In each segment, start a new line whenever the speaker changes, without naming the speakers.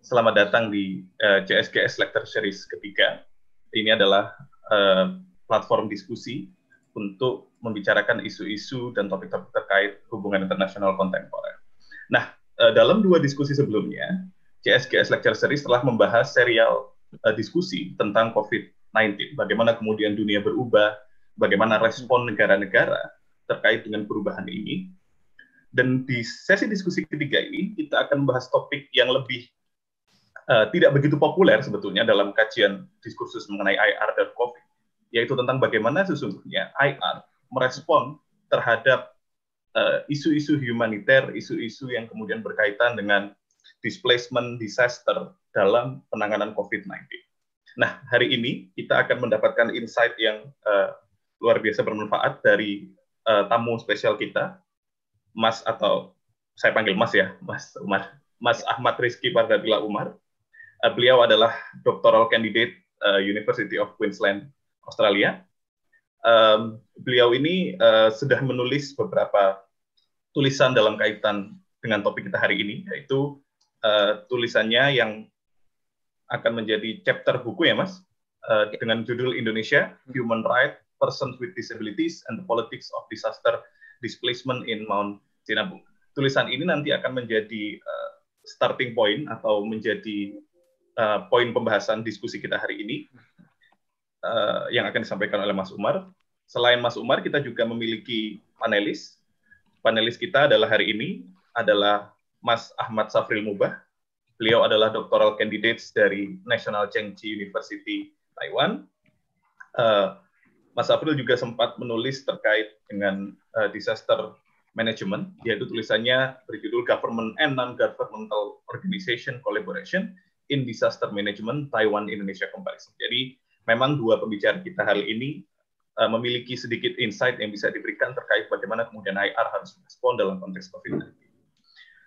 Selamat datang di uh, eh, CSGS Lecture Series ketiga. Ini adalah uh, platform diskusi untuk membicarakan isu-isu dan topik-topik terkait hubungan internasional kontemporer. Nah, uh, dalam dua diskusi sebelumnya, CSGS Lecture Series telah membahas serial uh, diskusi tentang COVID-19, bagaimana kemudian dunia berubah, bagaimana respon negara-negara terkait dengan perubahan ini, dan di sesi diskusi ketiga ini kita akan membahas topik yang lebih uh, tidak begitu populer sebetulnya dalam kajian diskursus mengenai IR dan COVID, yaitu tentang bagaimana sesungguhnya IR merespon terhadap eh, isu-isu uh, humaniter, isu-isu yang kemudian berkaitan dengan displacement disaster dalam penanganan COVID-19. Nah, hari ini kita akan mendapatkan insight yang uh, luar biasa bermanfaat dari uh, tamu spesial kita, Mas atau saya panggil Mas ya, Mas Umar, Mas Ahmad Rizky Pardabila Umar. Uh, beliau adalah doctoral candidate uh, University of Queensland, Australia. Um, beliau ini uh, sudah menulis beberapa tulisan dalam kaitan dengan topik kita hari ini, yaitu uh, tulisannya yang akan menjadi chapter buku ya, Mas, uh, dengan judul Indonesia Human Rights, Persons with Disabilities, and the Politics of Disaster displacement in Mount Sinabung. Tulisan ini nanti akan menjadi uh, starting point atau menjadi uh, poin pembahasan diskusi kita hari ini uh, yang akan disampaikan oleh Mas Umar. Selain Mas Umar, kita juga memiliki panelis. Panelis kita adalah hari ini adalah Mas Ahmad Safril Mubah. Beliau adalah doctoral candidates dari National Chengchi University Taiwan. Uh, Mas April juga sempat menulis terkait dengan uh, disaster management, yaitu tulisannya berjudul Government and Non-Governmental Organization Collaboration in Disaster Management Taiwan Indonesia Comparison. Jadi memang dua pembicara kita hari ini uh, memiliki sedikit insight yang bisa diberikan terkait bagaimana kemudian IR harus merespon dalam konteks COVID-19.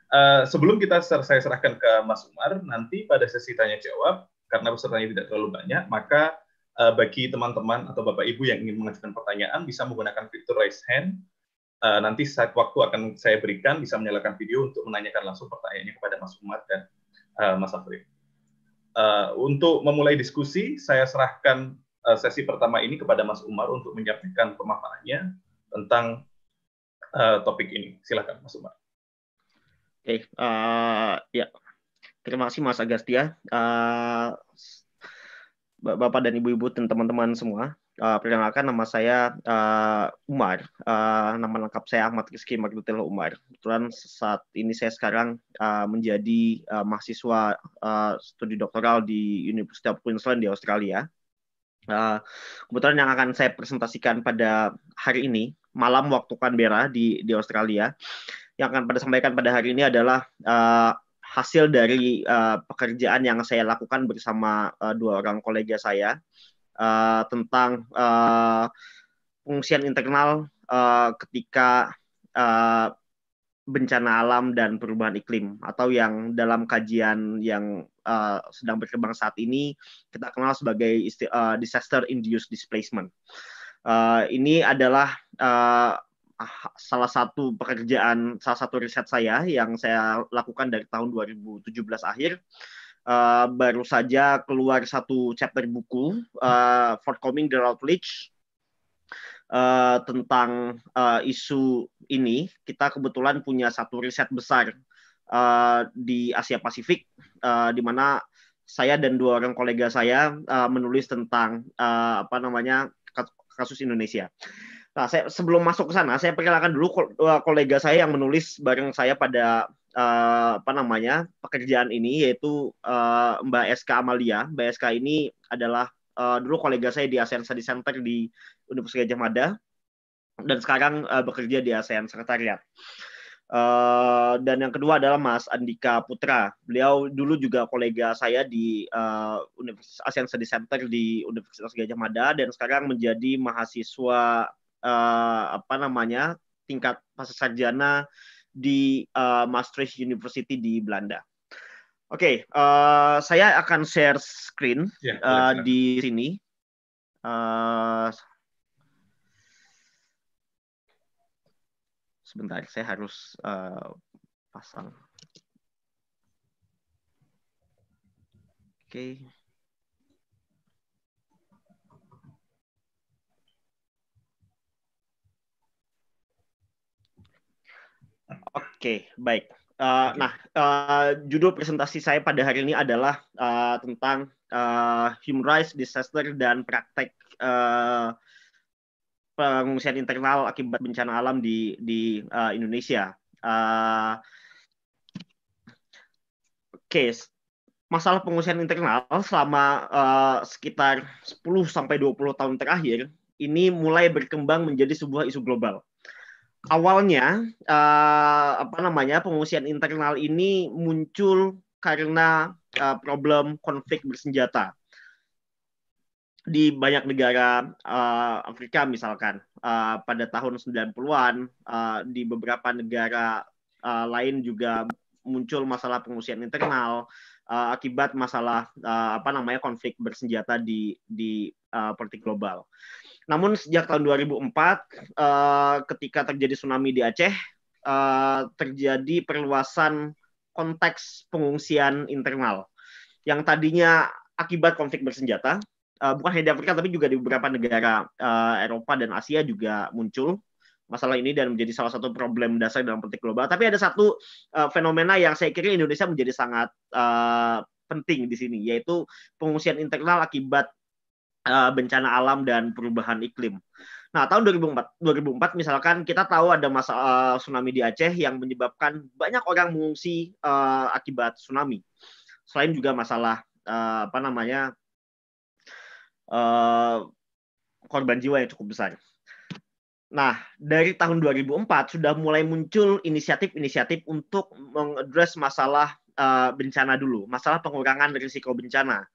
Uh, sebelum kita saya serahkan ke Mas Umar, nanti pada sesi tanya jawab, karena pesertanya tidak terlalu banyak, maka uh, bagi teman-teman atau Bapak Ibu yang ingin mengajukan pertanyaan bisa menggunakan fitur raise hand. Uh, nanti saat waktu akan saya berikan bisa menyalakan video untuk menanyakan langsung pertanyaannya kepada Mas Umar dan uh, Mas Afri. Uh, untuk memulai diskusi, saya serahkan uh, sesi pertama ini kepada Mas Umar untuk menyampaikan pemaparannya tentang uh, topik ini. Silakan Mas Umar.
Oke, okay, uh, ya terima kasih Mas Agastia. Uh, Bapak dan Ibu-ibu dan teman-teman semua. Uh, perkenalkan nama saya uh, Umar. Uh, nama lengkap saya Ahmad Rizky Magdutelo Umar. Kebetulan saat ini saya sekarang uh, menjadi uh, mahasiswa uh, studi doktoral di University of Queensland di Australia. Uh, kebetulan yang akan saya presentasikan pada hari ini malam waktu Canberra di di Australia yang akan pada sampaikan pada hari ini adalah uh, hasil dari uh, pekerjaan yang saya lakukan bersama uh, dua orang kolega saya uh, tentang uh, pengungsian internal uh, ketika uh, bencana alam dan perubahan iklim atau yang dalam kajian yang uh, sedang berkembang saat ini kita kenal sebagai uh, disaster induced displacement. Uh, ini adalah uh, Ah, salah satu pekerjaan salah satu riset saya yang saya lakukan dari tahun 2017 akhir uh, baru saja keluar satu chapter buku uh, Forthcoming the Routledge uh, tentang uh, isu ini kita kebetulan punya satu riset besar uh, di Asia Pasifik uh, di mana saya dan dua orang kolega saya uh, menulis tentang uh, apa namanya kasus Indonesia. Nah, saya sebelum masuk ke sana, saya perkenalkan dulu eh, kolega saya yang menulis bareng saya pada uh, apa namanya pekerjaan ini, yaitu uh, Mbak SK Amalia. Mbak SK ini adalah uh, dulu kolega saya di ASEAN Study Center di Universitas Gajah Mada dan sekarang uh, bekerja di ASEAN Sekretariat. Uh, dan yang kedua adalah Mas Andika Putra. Beliau dulu juga kolega saya di uh, Universitas ASEAN Study Center di Universitas Gajah Mada dan sekarang menjadi mahasiswa uh, apa namanya tingkat pasca sarjana di uh, Maastricht University di Belanda. Oke, okay, uh, eh, saya akan share screen ya, uh, di sini. Uh, sebentar, saya harus uh, pasang. Oke. Okay. Oke, okay, baik. Uh, eh, okay. Nah, uh, judul presentasi saya pada hari ini adalah uh, tentang uh, human rights, disaster, dan praktek uh, pengungsian internal akibat bencana alam di di uh, Indonesia. Uh, Oke, masalah pengungsian internal selama uh, sekitar 10 sampai 20 tahun terakhir ini mulai berkembang menjadi sebuah isu global awalnya uh, apa namanya pengungsian internal ini muncul karena uh, problem konflik bersenjata di banyak negara uh, Afrika misalkan uh, pada tahun 90-an uh, di beberapa negara uh, lain juga muncul masalah pengungsian internal uh, akibat masalah uh, apa namanya konflik bersenjata di di uh, global. Namun sejak tahun 2004 uh, eh, ketika terjadi tsunami di Aceh uh, terjadi perluasan konteks pengungsian internal yang tadinya akibat konflik bersenjata uh, bukan hanya di Afrika tapi juga di beberapa negara uh, Eropa dan Asia juga muncul masalah ini dan menjadi salah satu problem dasar dalam politik global. Tapi ada satu uh, fenomena yang saya kira Indonesia menjadi sangat uh, penting di sini yaitu pengungsian internal akibat Eh, bencana alam dan perubahan iklim. Nah, tahun 2004, 2004 misalkan kita tahu ada masalah eh, tsunami di Aceh yang menyebabkan banyak orang mengungsi uh, akibat tsunami. Selain juga masalah uh, apa namanya uh, korban jiwa yang cukup besar. Nah, dari tahun 2004 sudah mulai muncul inisiatif-inisiatif untuk mengadres masalah uh, bencana dulu, masalah pengurangan risiko bencana.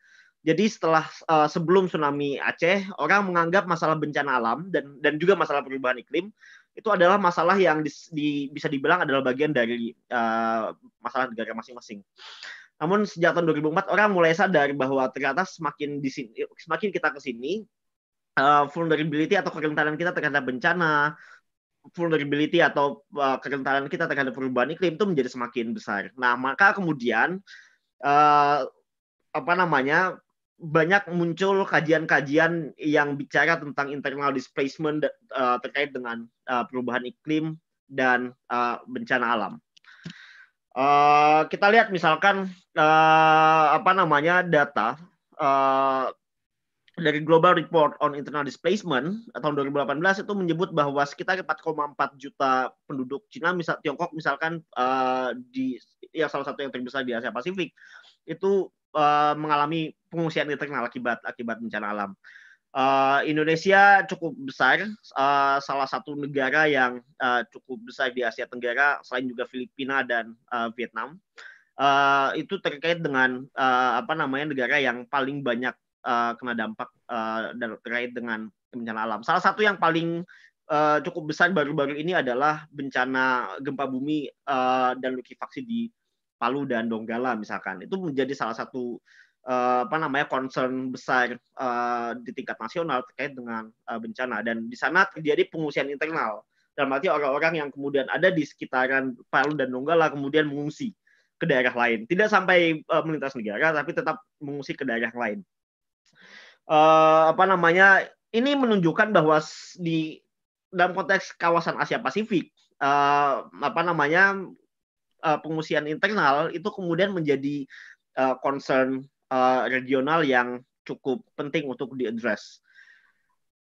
Jadi setelah uh, sebelum tsunami Aceh, orang menganggap masalah bencana alam dan dan juga masalah perubahan iklim itu adalah masalah yang di, di, bisa dibilang adalah bagian dari uh, masalah negara masing-masing. Namun sejak tahun 2004 orang mulai sadar bahwa ternyata semakin di sini, semakin kita ke sini uh, vulnerability atau kerentanan kita terhadap bencana, vulnerability atau uh, kerentanan kita terhadap perubahan iklim itu menjadi semakin besar. Nah, maka kemudian uh, apa namanya banyak muncul kajian-kajian yang bicara tentang internal displacement uh, terkait dengan uh, perubahan iklim dan uh, bencana alam. Uh, kita lihat misalkan uh, apa namanya data uh, dari Global Report on Internal Displacement tahun 2018 itu menyebut bahwa sekitar 4,4 juta penduduk Cina misal Tiongkok misalkan uh, di yang salah satu yang terbesar di Asia Pasifik itu Eh, mengalami pengungsian internal akibat akibat bencana alam. Uh, Indonesia cukup besar, uh, salah satu negara yang uh, cukup besar di Asia Tenggara selain juga Filipina dan uh, Vietnam. Uh, itu terkait dengan uh, apa namanya negara yang paling banyak uh, kena dampak uh, terkait dengan bencana alam. Salah satu yang paling uh, cukup besar baru-baru ini adalah bencana gempa bumi uh, dan likuifaksi di Palu dan Donggala misalkan itu menjadi salah satu uh, apa namanya concern besar uh, di tingkat nasional terkait dengan uh, bencana dan di sana terjadi pengungsian internal dalam arti orang-orang yang kemudian ada di sekitaran Palu dan Donggala kemudian mengungsi ke daerah lain tidak sampai uh, melintas negara tapi tetap mengungsi ke daerah lain uh, apa namanya ini menunjukkan bahwa di dalam konteks kawasan Asia Pasifik uh, apa namanya uh, eh, pengusian internal itu kemudian menjadi uh, concern uh, regional yang cukup penting untuk diadres.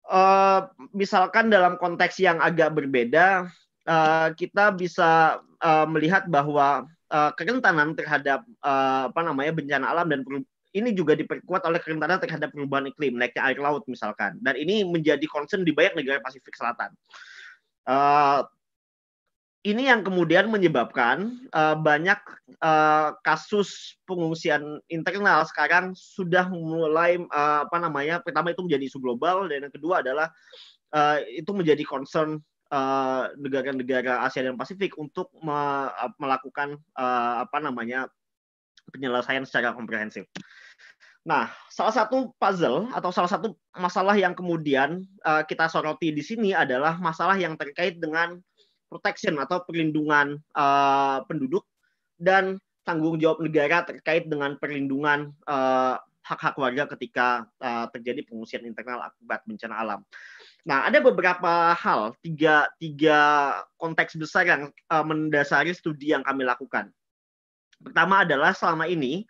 Uh, misalkan dalam konteks yang agak berbeda, uh, kita bisa uh, melihat bahwa uh, kerentanan terhadap uh, apa namanya bencana alam dan ini juga diperkuat oleh kerentanan terhadap perubahan iklim, naiknya air laut misalkan. Dan ini menjadi concern di banyak negara Pasifik Selatan. Uh, ini yang kemudian menyebabkan uh, banyak uh, kasus pengungsian internal sekarang sudah mulai uh, apa namanya pertama itu menjadi isu global dan yang kedua adalah uh, itu menjadi concern negara-negara uh, Asia dan Pasifik untuk me melakukan uh, apa namanya penyelesaian secara komprehensif. Nah, salah satu puzzle atau salah satu masalah yang kemudian uh, kita soroti di sini adalah masalah yang terkait dengan protection atau perlindungan uh, penduduk dan tanggung jawab negara terkait dengan perlindungan hak eh, hak-hak warga ketika uh, terjadi pengungsian internal akibat bencana alam. Nah, ada beberapa hal, tiga, tiga konteks besar yang uh, mendasari studi yang kami lakukan. Pertama adalah selama ini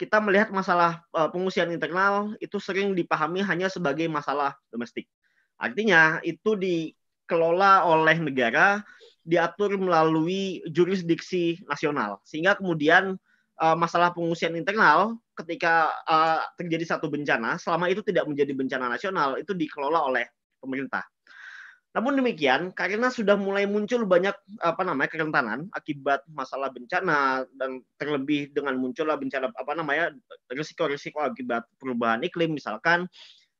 kita melihat masalah uh, pengungsian internal itu sering dipahami hanya sebagai masalah domestik. Artinya itu di dikelola oleh negara diatur melalui jurisdiksi nasional sehingga kemudian uh, masalah pengungsian internal ketika uh, terjadi satu bencana selama itu tidak menjadi bencana nasional itu dikelola oleh pemerintah. Namun demikian karena sudah mulai muncul banyak apa namanya kerentanan akibat masalah bencana dan terlebih dengan muncullah bencana apa namanya risiko-risiko akibat perubahan iklim misalkan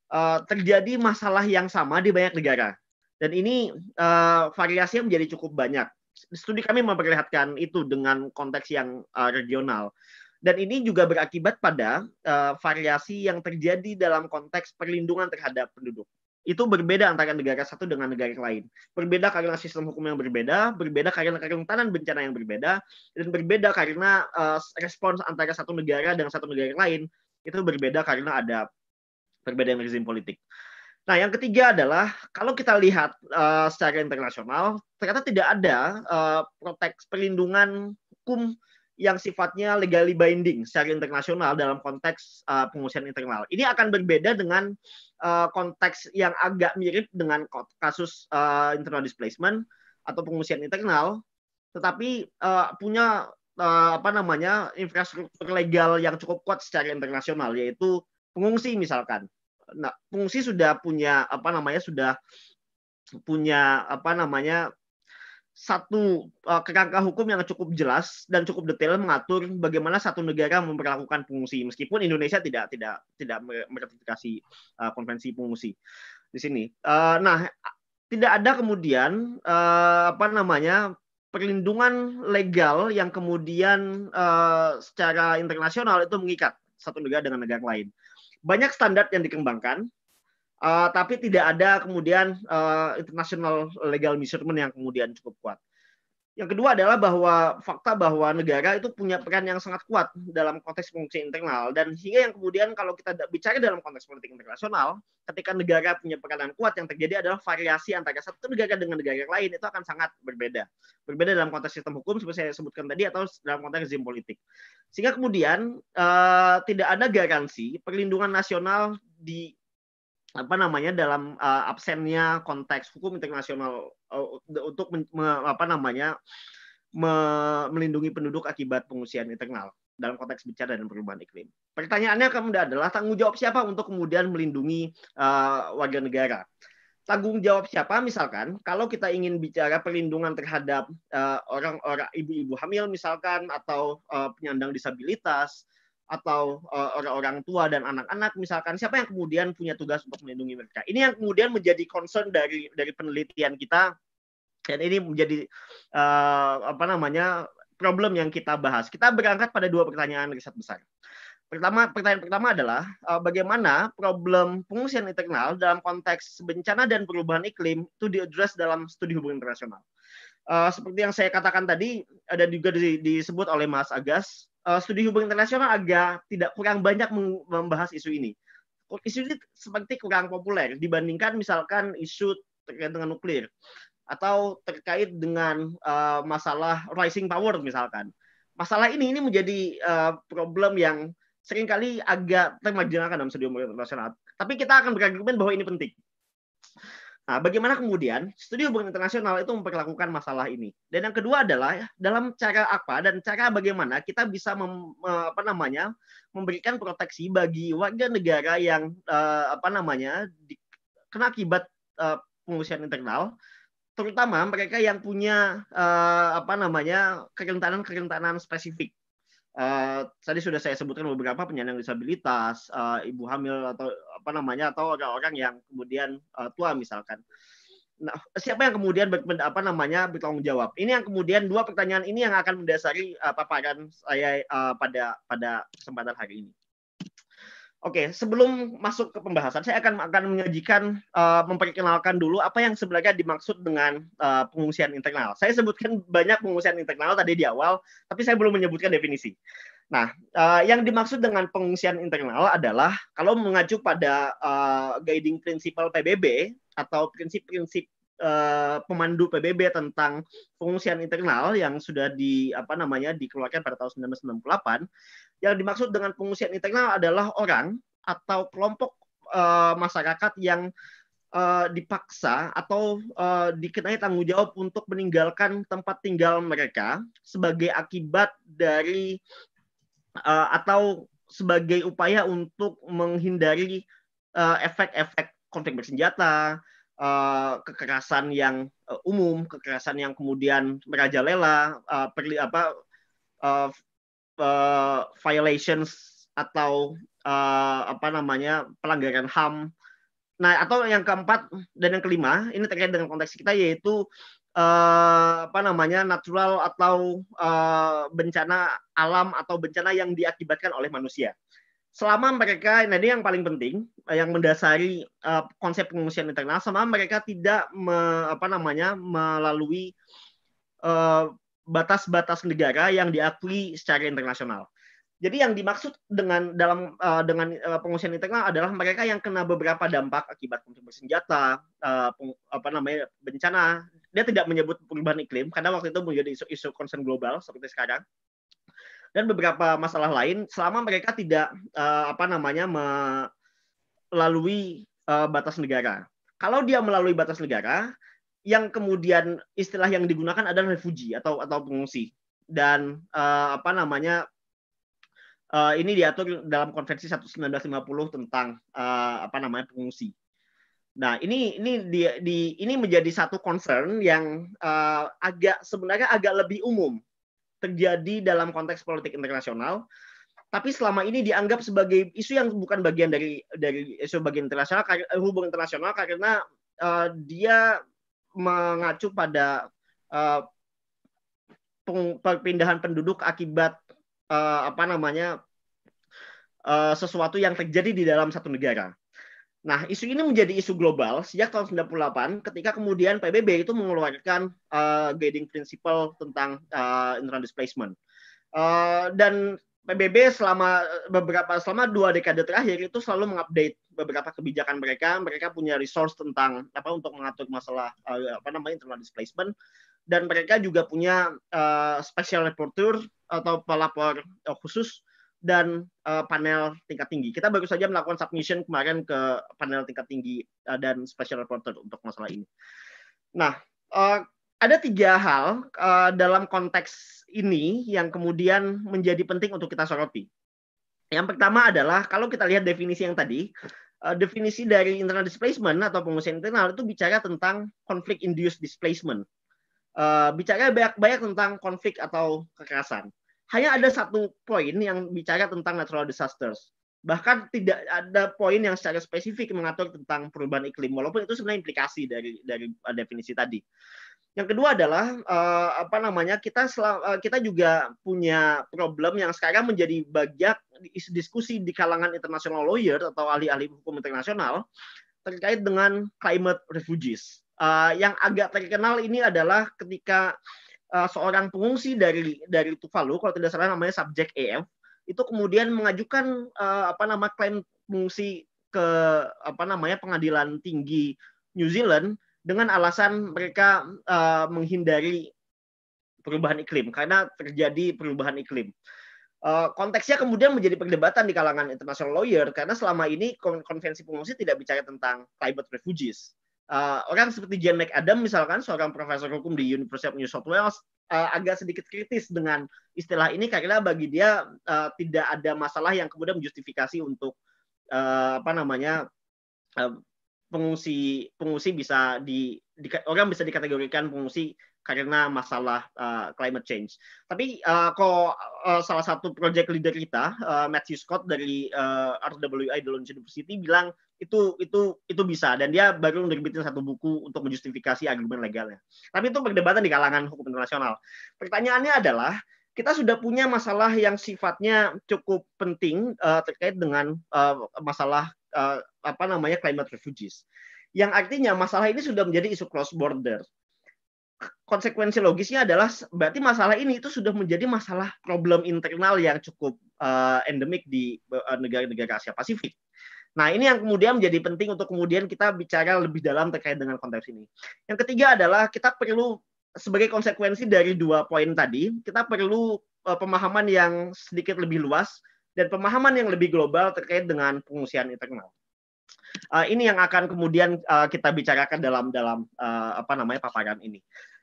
eh, terjadi masalah yang sama di banyak negara dan ini uh, variasinya menjadi cukup banyak. Studi kami memperlihatkan itu dengan konteks yang uh, regional. Dan ini juga berakibat pada uh, variasi yang terjadi dalam konteks perlindungan terhadap penduduk itu berbeda antara negara satu dengan negara lain. Berbeda karena sistem hukum yang berbeda, berbeda karena kerentanan bencana yang berbeda, dan berbeda karena uh, respons antara satu negara dengan satu negara lain itu berbeda karena ada perbedaan rezim politik. Nah, yang ketiga adalah kalau kita lihat uh, secara internasional, ternyata tidak ada uh, eh, proteks perlindungan hukum yang sifatnya legally binding secara internasional dalam konteks uh, internal. Ini akan berbeda dengan uh, konteks yang agak mirip dengan kasus uh, internal displacement atau pengungsian internal, tetapi uh, punya uh, apa namanya infrastruktur legal yang cukup kuat secara internasional, yaitu pengungsi misalkan nah, fungsi sudah punya apa namanya sudah punya apa namanya satu uh, kerangka hukum yang cukup jelas dan cukup detail mengatur bagaimana satu negara memperlakukan fungsi meskipun Indonesia tidak tidak tidak meratifikasi uh, konvensi fungsi di sini. Uh, nah, tidak ada kemudian uh, apa namanya perlindungan legal yang kemudian uh, secara internasional itu mengikat satu negara dengan negara lain banyak standar yang dikembangkan, uh, tapi tidak ada kemudian uh, international legal measurement yang kemudian cukup kuat. Yang kedua adalah bahwa fakta bahwa negara itu punya peran yang sangat kuat dalam konteks fungsi internal dan sehingga yang kemudian kalau kita bicara dalam konteks politik internasional, ketika negara punya peran yang kuat yang terjadi adalah variasi antara satu negara dengan negara yang lain itu akan sangat berbeda. Berbeda dalam konteks sistem hukum seperti saya sebutkan tadi atau dalam konteks rezim politik. Sehingga kemudian uh, tidak ada garansi perlindungan nasional di apa namanya dalam uh, absennya konteks hukum internasional uh, untuk men, me, apa namanya me, melindungi penduduk akibat pengungsian internal dalam konteks bencana dan perubahan iklim. Pertanyaannya kemudian adalah tanggung jawab siapa untuk kemudian melindungi uh, warga negara? Tanggung jawab siapa misalkan kalau kita ingin bicara perlindungan terhadap orang-orang ibu-ibu hamil misalkan atau uh, penyandang disabilitas atau eh, orang orang uh, tua dan anak-anak misalkan siapa yang kemudian punya tugas untuk melindungi mereka ini yang kemudian menjadi concern dari dari penelitian kita dan ini menjadi uh, apa namanya problem yang kita bahas kita berangkat pada dua pertanyaan riset besar pertama pertanyaan pertama adalah uh, bagaimana problem pengungsian internal dalam konteks bencana dan perubahan iklim itu diadres dalam studi hubungan internasional uh, seperti yang saya katakan tadi ada juga di, disebut oleh Mas Agas uh, studi hubungan internasional agak tidak kurang banyak membahas isu ini. Isu ini seperti kurang populer dibandingkan misalkan isu terkait dengan nuklir atau terkait dengan uh, masalah rising power misalkan. Masalah ini ini menjadi uh, problem yang seringkali agak termarginalkan dalam studi hubungan internasional. Tapi kita akan berargumen bahwa ini penting. Nah, bagaimana kemudian studi hubungan internasional itu memperlakukan masalah ini? Dan yang kedua adalah dalam cara apa dan cara bagaimana kita bisa mem, apa namanya memberikan proteksi bagi warga negara yang eh, apa namanya kena akibat eh, pengungsian pengusian internal, terutama mereka yang punya eh, apa namanya kerentanan-kerentanan spesifik. Uh, tadi sudah saya sebutkan beberapa penyandang disabilitas, uh, ibu hamil atau apa namanya atau orang-orang yang kemudian uh, tua misalkan. Nah, siapa yang kemudian ber, apa namanya bertanggung jawab? Ini yang kemudian dua pertanyaan ini yang akan mendasari uh, paparan saya uh, pada pada kesempatan hari ini. Oke, okay, sebelum masuk ke pembahasan, saya akan akan menyajikan uh, memperkenalkan dulu apa yang sebenarnya dimaksud dengan uh, pengungsian internal. Saya sebutkan banyak pengungsian internal tadi di awal, tapi saya belum menyebutkan definisi. Nah, uh, yang dimaksud dengan pengungsian internal adalah kalau mengacu pada uh, guiding principle PBB atau prinsip-prinsip Eh, pemandu PBB tentang pengungsian internal yang sudah di apa namanya dikeluarkan pada tahun 1998 yang dimaksud dengan pengungsian internal adalah orang atau kelompok uh, masyarakat yang uh, dipaksa atau uh, dikenai tanggung jawab untuk meninggalkan tempat tinggal mereka sebagai akibat dari uh, atau sebagai upaya untuk menghindari efek-efek uh, efek -efek konflik bersenjata, Eh, kekerasan yang uh, umum, kekerasan yang kemudian merajalela, uh, perli apa uh, uh, violations atau uh, apa namanya pelanggaran ham. Nah, atau yang keempat dan yang kelima ini terkait dengan konteks kita yaitu uh, apa namanya natural atau uh, bencana alam atau bencana yang diakibatkan oleh manusia selama mereka nah ini yang paling penting eh, yang mendasari uh, konsep pengungsian internal sama mereka tidak me, apa namanya melalui batas eh, batas-batas negara yang diakui secara internasional. Jadi yang dimaksud dengan dalam uh, dengan uh, pengungsian internal adalah mereka yang kena beberapa dampak akibat konflik senjata, uh, peng, apa namanya bencana. Dia tidak menyebut perubahan iklim karena waktu itu menjadi isu-isu concern global seperti sekarang dan beberapa masalah lain selama mereka tidak uh, apa namanya melalui uh, batas negara. Kalau dia melalui batas negara, yang kemudian istilah yang digunakan adalah refugi atau atau pengungsi dan uh, apa namanya uh, ini diatur dalam konvensi 1950 tentang uh, apa namanya pengungsi. Nah, ini ini di, di ini menjadi satu concern yang uh, agak sebenarnya agak lebih umum terjadi dalam konteks politik internasional, tapi selama ini dianggap sebagai isu yang bukan bagian dari dari isu bagian internasional eh, hubungan internasional karena uh, dia mengacu pada uh, perpindahan penduduk akibat uh, apa namanya uh, sesuatu yang terjadi di dalam satu negara. Nah, isu ini menjadi isu global sejak tahun 98 ketika kemudian PBB itu mengeluarkan uh, eh, guiding principle tentang uh, internal displacement. Uh, dan PBB selama beberapa selama dua dekade terakhir itu selalu mengupdate beberapa kebijakan mereka. Mereka punya resource tentang apa untuk mengatur masalah uh, apa namanya internal displacement dan mereka juga punya uh, special reporter atau pelapor khusus dan uh, panel tingkat tinggi. Kita baru saja melakukan submission kemarin ke panel tingkat tinggi uh, dan special reporter untuk masalah ini. Nah, uh, ada tiga hal uh, dalam konteks ini yang kemudian menjadi penting untuk kita soroti. Yang pertama adalah kalau kita lihat definisi yang tadi, uh, definisi dari internal displacement atau pengusian internal itu bicara tentang konflik induced displacement. Uh, bicara banyak-banyak tentang konflik atau kekerasan hanya ada satu poin yang bicara tentang natural disasters. Bahkan tidak ada poin yang secara spesifik mengatur tentang perubahan iklim, walaupun itu sebenarnya implikasi dari dari eh, definisi tadi. Yang kedua adalah uh, apa namanya kita uh, kita juga punya problem yang sekarang menjadi banyak diskusi di kalangan international lawyer atau ahli-ahli hukum internasional terkait dengan climate refugees. Uh, yang agak terkenal ini adalah ketika Eh, seorang pengungsi dari dari Tuvalu kalau tidak salah namanya subjek EF itu kemudian mengajukan uh, apa nama klaim pengungsi ke apa namanya pengadilan tinggi New Zealand dengan alasan mereka uh, menghindari perubahan iklim karena terjadi perubahan iklim. konteksnya kemudian menjadi perdebatan di kalangan international lawyer karena selama ini konvensi pengungsi tidak bicara tentang climate refugees uh, orang seperti Jane McAdam misalkan seorang profesor hukum di University of New South Wales uh, agak sedikit kritis dengan istilah ini karena bagi dia uh, tidak ada masalah yang kemudian menjustifikasi untuk uh, apa namanya uh, pengungsi pengungsi bisa di, di orang bisa dikategorikan pengungsi karena masalah uh, climate change. Tapi uh, kok uh, salah satu project leader kita uh, Matthew Scott dari uh, RWI Delonge University bilang itu itu itu bisa dan dia baru nerbitin satu buku untuk menjustifikasi argumen legalnya. Tapi itu perdebatan di kalangan hukum internasional. Pertanyaannya adalah kita sudah punya masalah yang sifatnya cukup penting uh, terkait dengan uh, masalah uh, apa namanya climate refugees. Yang artinya masalah ini sudah menjadi isu cross border. Konsekuensi logisnya adalah berarti masalah ini itu sudah menjadi masalah problem internal yang cukup uh, endemik di negara-negara uh, Asia Pasifik Nah, ini yang kemudian menjadi penting untuk kemudian kita bicara lebih dalam terkait dengan konteks ini. Yang ketiga adalah kita perlu sebagai konsekuensi dari dua poin tadi, kita perlu eh, pemahaman yang sedikit lebih luas dan pemahaman yang lebih global terkait dengan pengungsian internal. Uh, ini yang akan kemudian uh, kita bicarakan dalam dalam uh, apa namanya paparan ini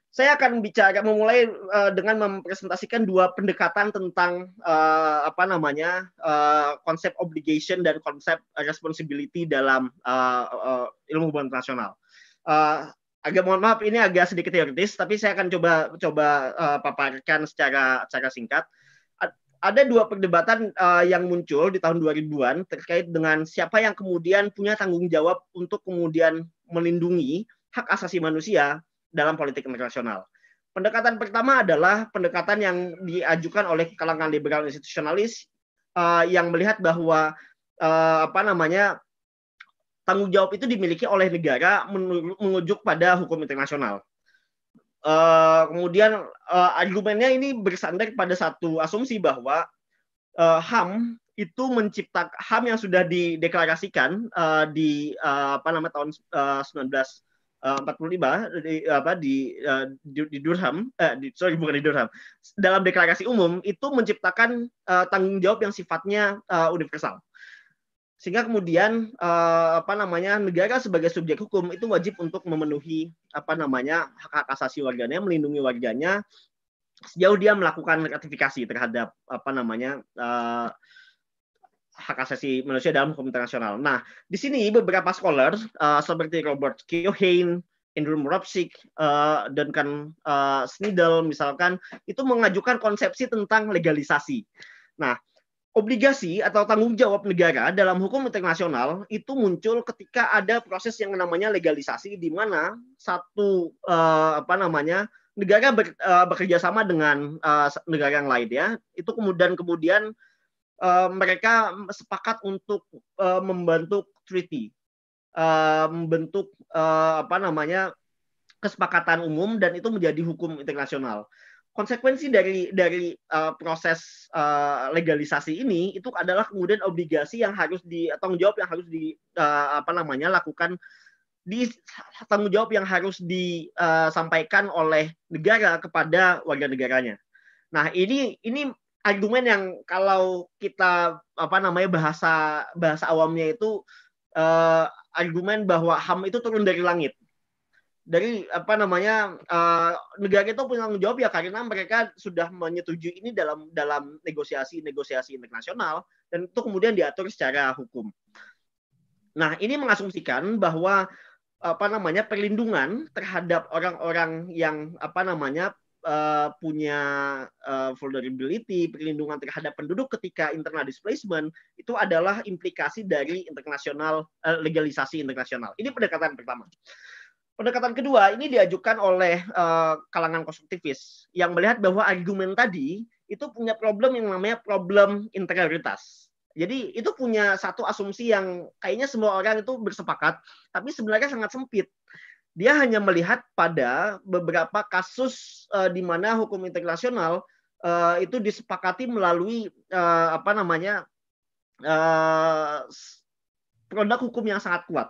saya akan bicara memulai uh, eh, dengan mempresentasikan dua pendekatan tentang uh, apa namanya uh, konsep obligation dan konsep responsibility dalam uh, uh, ilmu hubungan internasional. Uh, agak mohon maaf ini agak sedikit teoritis, tapi saya akan coba coba uh, paparkan secara secara singkat. Ada dua perdebatan uh, yang muncul di tahun 2000-an terkait dengan siapa yang kemudian punya tanggung jawab untuk kemudian melindungi hak asasi manusia dalam politik internasional. Pendekatan pertama adalah pendekatan yang diajukan oleh kalangan liberal institusionalis uh, eh, yang melihat bahwa uh, apa namanya tanggung jawab itu dimiliki oleh negara mengujuk pada hukum internasional. Uh, kemudian uh, argumennya ini bersandar pada satu asumsi bahwa uh, HAM itu menciptakan HAM yang sudah dideklarasikan uh, di uh, apa nama tahun uh, 19 45 eh, di apa eh, di di, Durham eh di, sorry bukan di Durham dalam deklarasi umum itu menciptakan uh, tanggung jawab yang sifatnya uh, universal sehingga kemudian uh, apa namanya negara sebagai subjek hukum itu wajib untuk memenuhi apa namanya hak hak asasi warganya melindungi warganya sejauh dia melakukan ratifikasi terhadap apa namanya hak asasi manusia dalam hukum internasional. Nah, di sini beberapa scholar uh, seperti Robert Keohane, Andrew Muropsik, uh, Duncan uh, Snidel misalkan itu mengajukan konsepsi tentang legalisasi. Nah, obligasi atau tanggung jawab negara dalam hukum internasional itu muncul ketika ada proses yang namanya legalisasi di mana satu uh, apa namanya negara ber, uh, bekerja sama dengan uh, negara yang lain ya. Itu kemudian kemudian Eh, mereka sepakat untuk uh, membentuk treaty, uh, membentuk uh, apa namanya kesepakatan umum dan itu menjadi hukum internasional. Konsekuensi dari dari uh, proses uh, legalisasi ini itu adalah kemudian obligasi yang harus di tanggung jawab yang harus di uh, apa namanya lakukan di tanggung jawab yang harus disampaikan oleh negara kepada warga negaranya. Nah, ini ini argumen yang kalau kita apa namanya bahasa bahasa awamnya itu uh, argumen bahwa HAM itu turun dari langit. Dari apa namanya uh, negara itu punya tanggung jawab ya karena mereka sudah menyetujui ini dalam dalam negosiasi-negosiasi internasional dan itu kemudian diatur secara hukum. Nah, ini mengasumsikan bahwa apa namanya perlindungan terhadap orang-orang yang apa namanya Eh, punya uh, vulnerability, perlindungan terhadap penduduk ketika internal displacement itu adalah implikasi dari internasional uh, legalisasi internasional. Ini pendekatan pertama. Pendekatan kedua ini diajukan oleh uh, kalangan konstruktivis yang melihat bahwa argumen tadi itu punya problem yang namanya problem integritas. Jadi itu punya satu asumsi yang kayaknya semua orang itu bersepakat, tapi sebenarnya sangat sempit dia hanya melihat pada beberapa kasus uh, di mana hukum internasional uh, itu disepakati melalui uh, apa namanya uh, produk hukum yang sangat kuat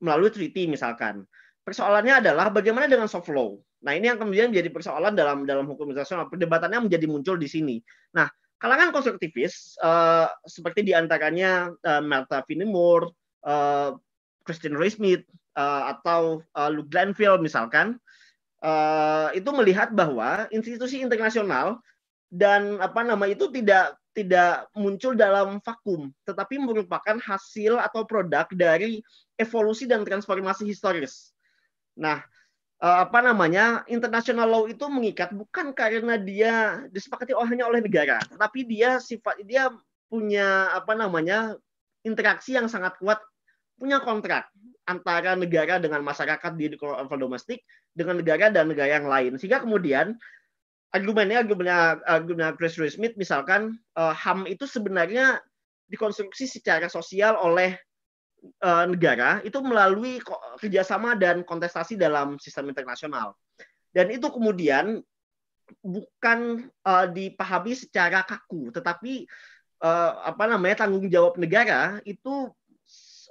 melalui treaty misalkan. Persoalannya adalah bagaimana dengan soft law. Nah ini yang kemudian menjadi persoalan dalam dalam hukum internasional. Perdebatannya menjadi muncul di sini. Nah kalangan konstruktivis uh, seperti diantaranya uh, Martha Finnemore, uh, Christian Ray uh, atau uh, Luke Glanville misalkan uh, itu melihat bahwa institusi internasional dan apa nama itu tidak tidak muncul dalam vakum tetapi merupakan hasil atau produk dari evolusi dan transformasi historis. Nah, uh, apa namanya? international law itu mengikat bukan karena dia disepakati hanya oleh negara, tetapi dia sifat dia punya apa namanya? interaksi yang sangat kuat, punya kontrak antara negara dengan masyarakat di level domestik dengan negara dan negara yang lain. Sehingga kemudian argumennya argumennya argumennya Chris Ray Smith misalkan uh, eh, HAM itu sebenarnya dikonstruksi secara sosial oleh uh, negara itu melalui kerjasama dan kontestasi dalam sistem internasional. Dan itu kemudian bukan uh, dipahami secara kaku, tetapi uh, apa namanya tanggung jawab negara itu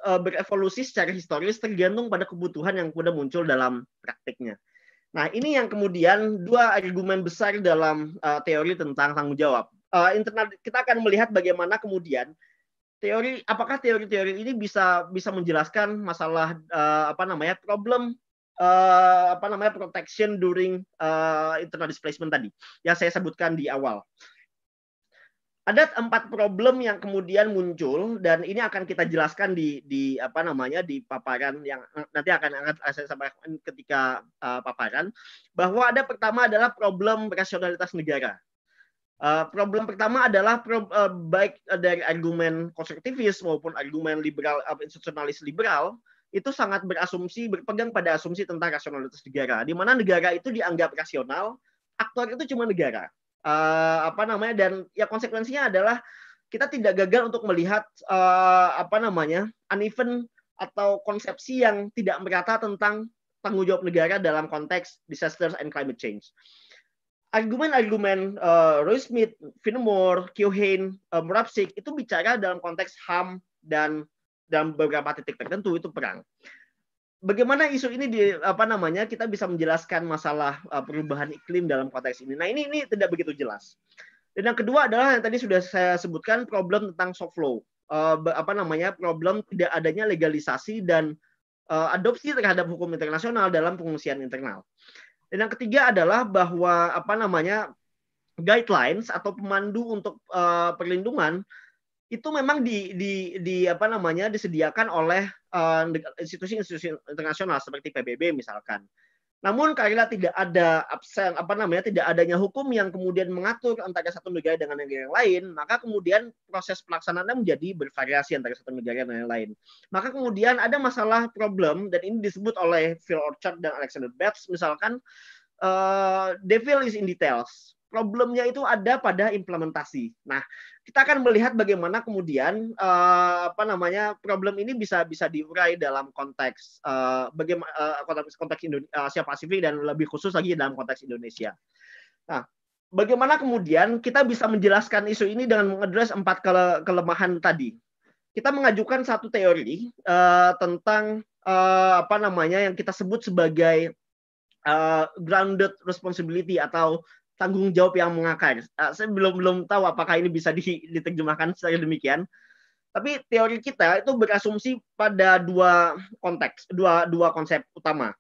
uh, berevolusi secara historis tergantung pada kebutuhan yang kuda muncul dalam praktiknya. Nah, ini yang kemudian dua argumen besar dalam uh, teori tentang tanggung jawab. Uh, internal, kita akan melihat bagaimana kemudian teori apakah teori-teori ini bisa bisa menjelaskan masalah uh, apa namanya problem uh, apa namanya protection during uh, internal displacement tadi yang saya sebutkan di awal ada empat problem yang kemudian muncul dan ini akan kita jelaskan di di apa namanya di paparan yang nanti akan akan saya sampaikan ketika uh, paparan bahwa ada pertama adalah problem rasionalitas negara. Uh, problem pertama adalah pro, uh, baik dari argumen konstruktivis maupun argumen liberal uh, institusionalis liberal itu sangat berasumsi berpegang pada asumsi tentang rasionalitas negara di mana negara itu dianggap rasional aktor itu cuma negara uh, apa namanya dan ya konsekuensinya adalah kita tidak gagal untuk melihat uh, apa namanya uneven atau konsepsi yang tidak merata tentang tanggung jawab negara dalam konteks disasters and climate change. Argumen-argumen uh, Roy Smith, Finnemore, Keohane, um, Murapsik itu bicara dalam konteks HAM dan dalam beberapa titik tertentu itu perang bagaimana isu ini di apa namanya kita bisa menjelaskan masalah uh, perubahan iklim dalam konteks ini. Nah, ini ini tidak begitu jelas. Dan yang kedua adalah yang tadi sudah saya sebutkan problem tentang soft law. Uh, apa namanya? problem tidak adanya legalisasi dan uh, adopsi terhadap hukum internasional dalam pengungsian internal. Dan yang ketiga adalah bahwa apa namanya? guidelines atau pemandu untuk uh, perlindungan itu memang di, di, di apa namanya disediakan oleh institusi-institusi eh, uh, internasional seperti PBB misalkan. Namun karena tidak ada absen apa namanya tidak adanya hukum yang kemudian mengatur antara satu negara dengan negara yang lain, maka kemudian proses pelaksanaannya menjadi bervariasi antara satu negara dengan yang lain. Maka kemudian ada masalah problem dan ini disebut oleh Phil Orchard dan Alexander Betts misalkan uh, devil is in details problemnya itu ada pada implementasi. Nah, kita akan melihat bagaimana kemudian uh, apa namanya problem ini bisa bisa diurai dalam konteks uh, eh, bagaimana uh, eh, konteks konteks Indonesia, Asia Pasifik dan lebih khusus lagi dalam konteks Indonesia. Nah, bagaimana kemudian kita bisa menjelaskan isu ini dengan mengadres empat kele kelemahan tadi? Kita mengajukan satu teori uh, tentang uh, apa namanya yang kita sebut sebagai uh, grounded responsibility atau tanggung jawab yang mengakar. Eh, saya belum belum tahu apakah ini bisa diterjemahkan secara demikian. Tapi teori kita itu berasumsi pada dua konteks, dua dua konsep utama.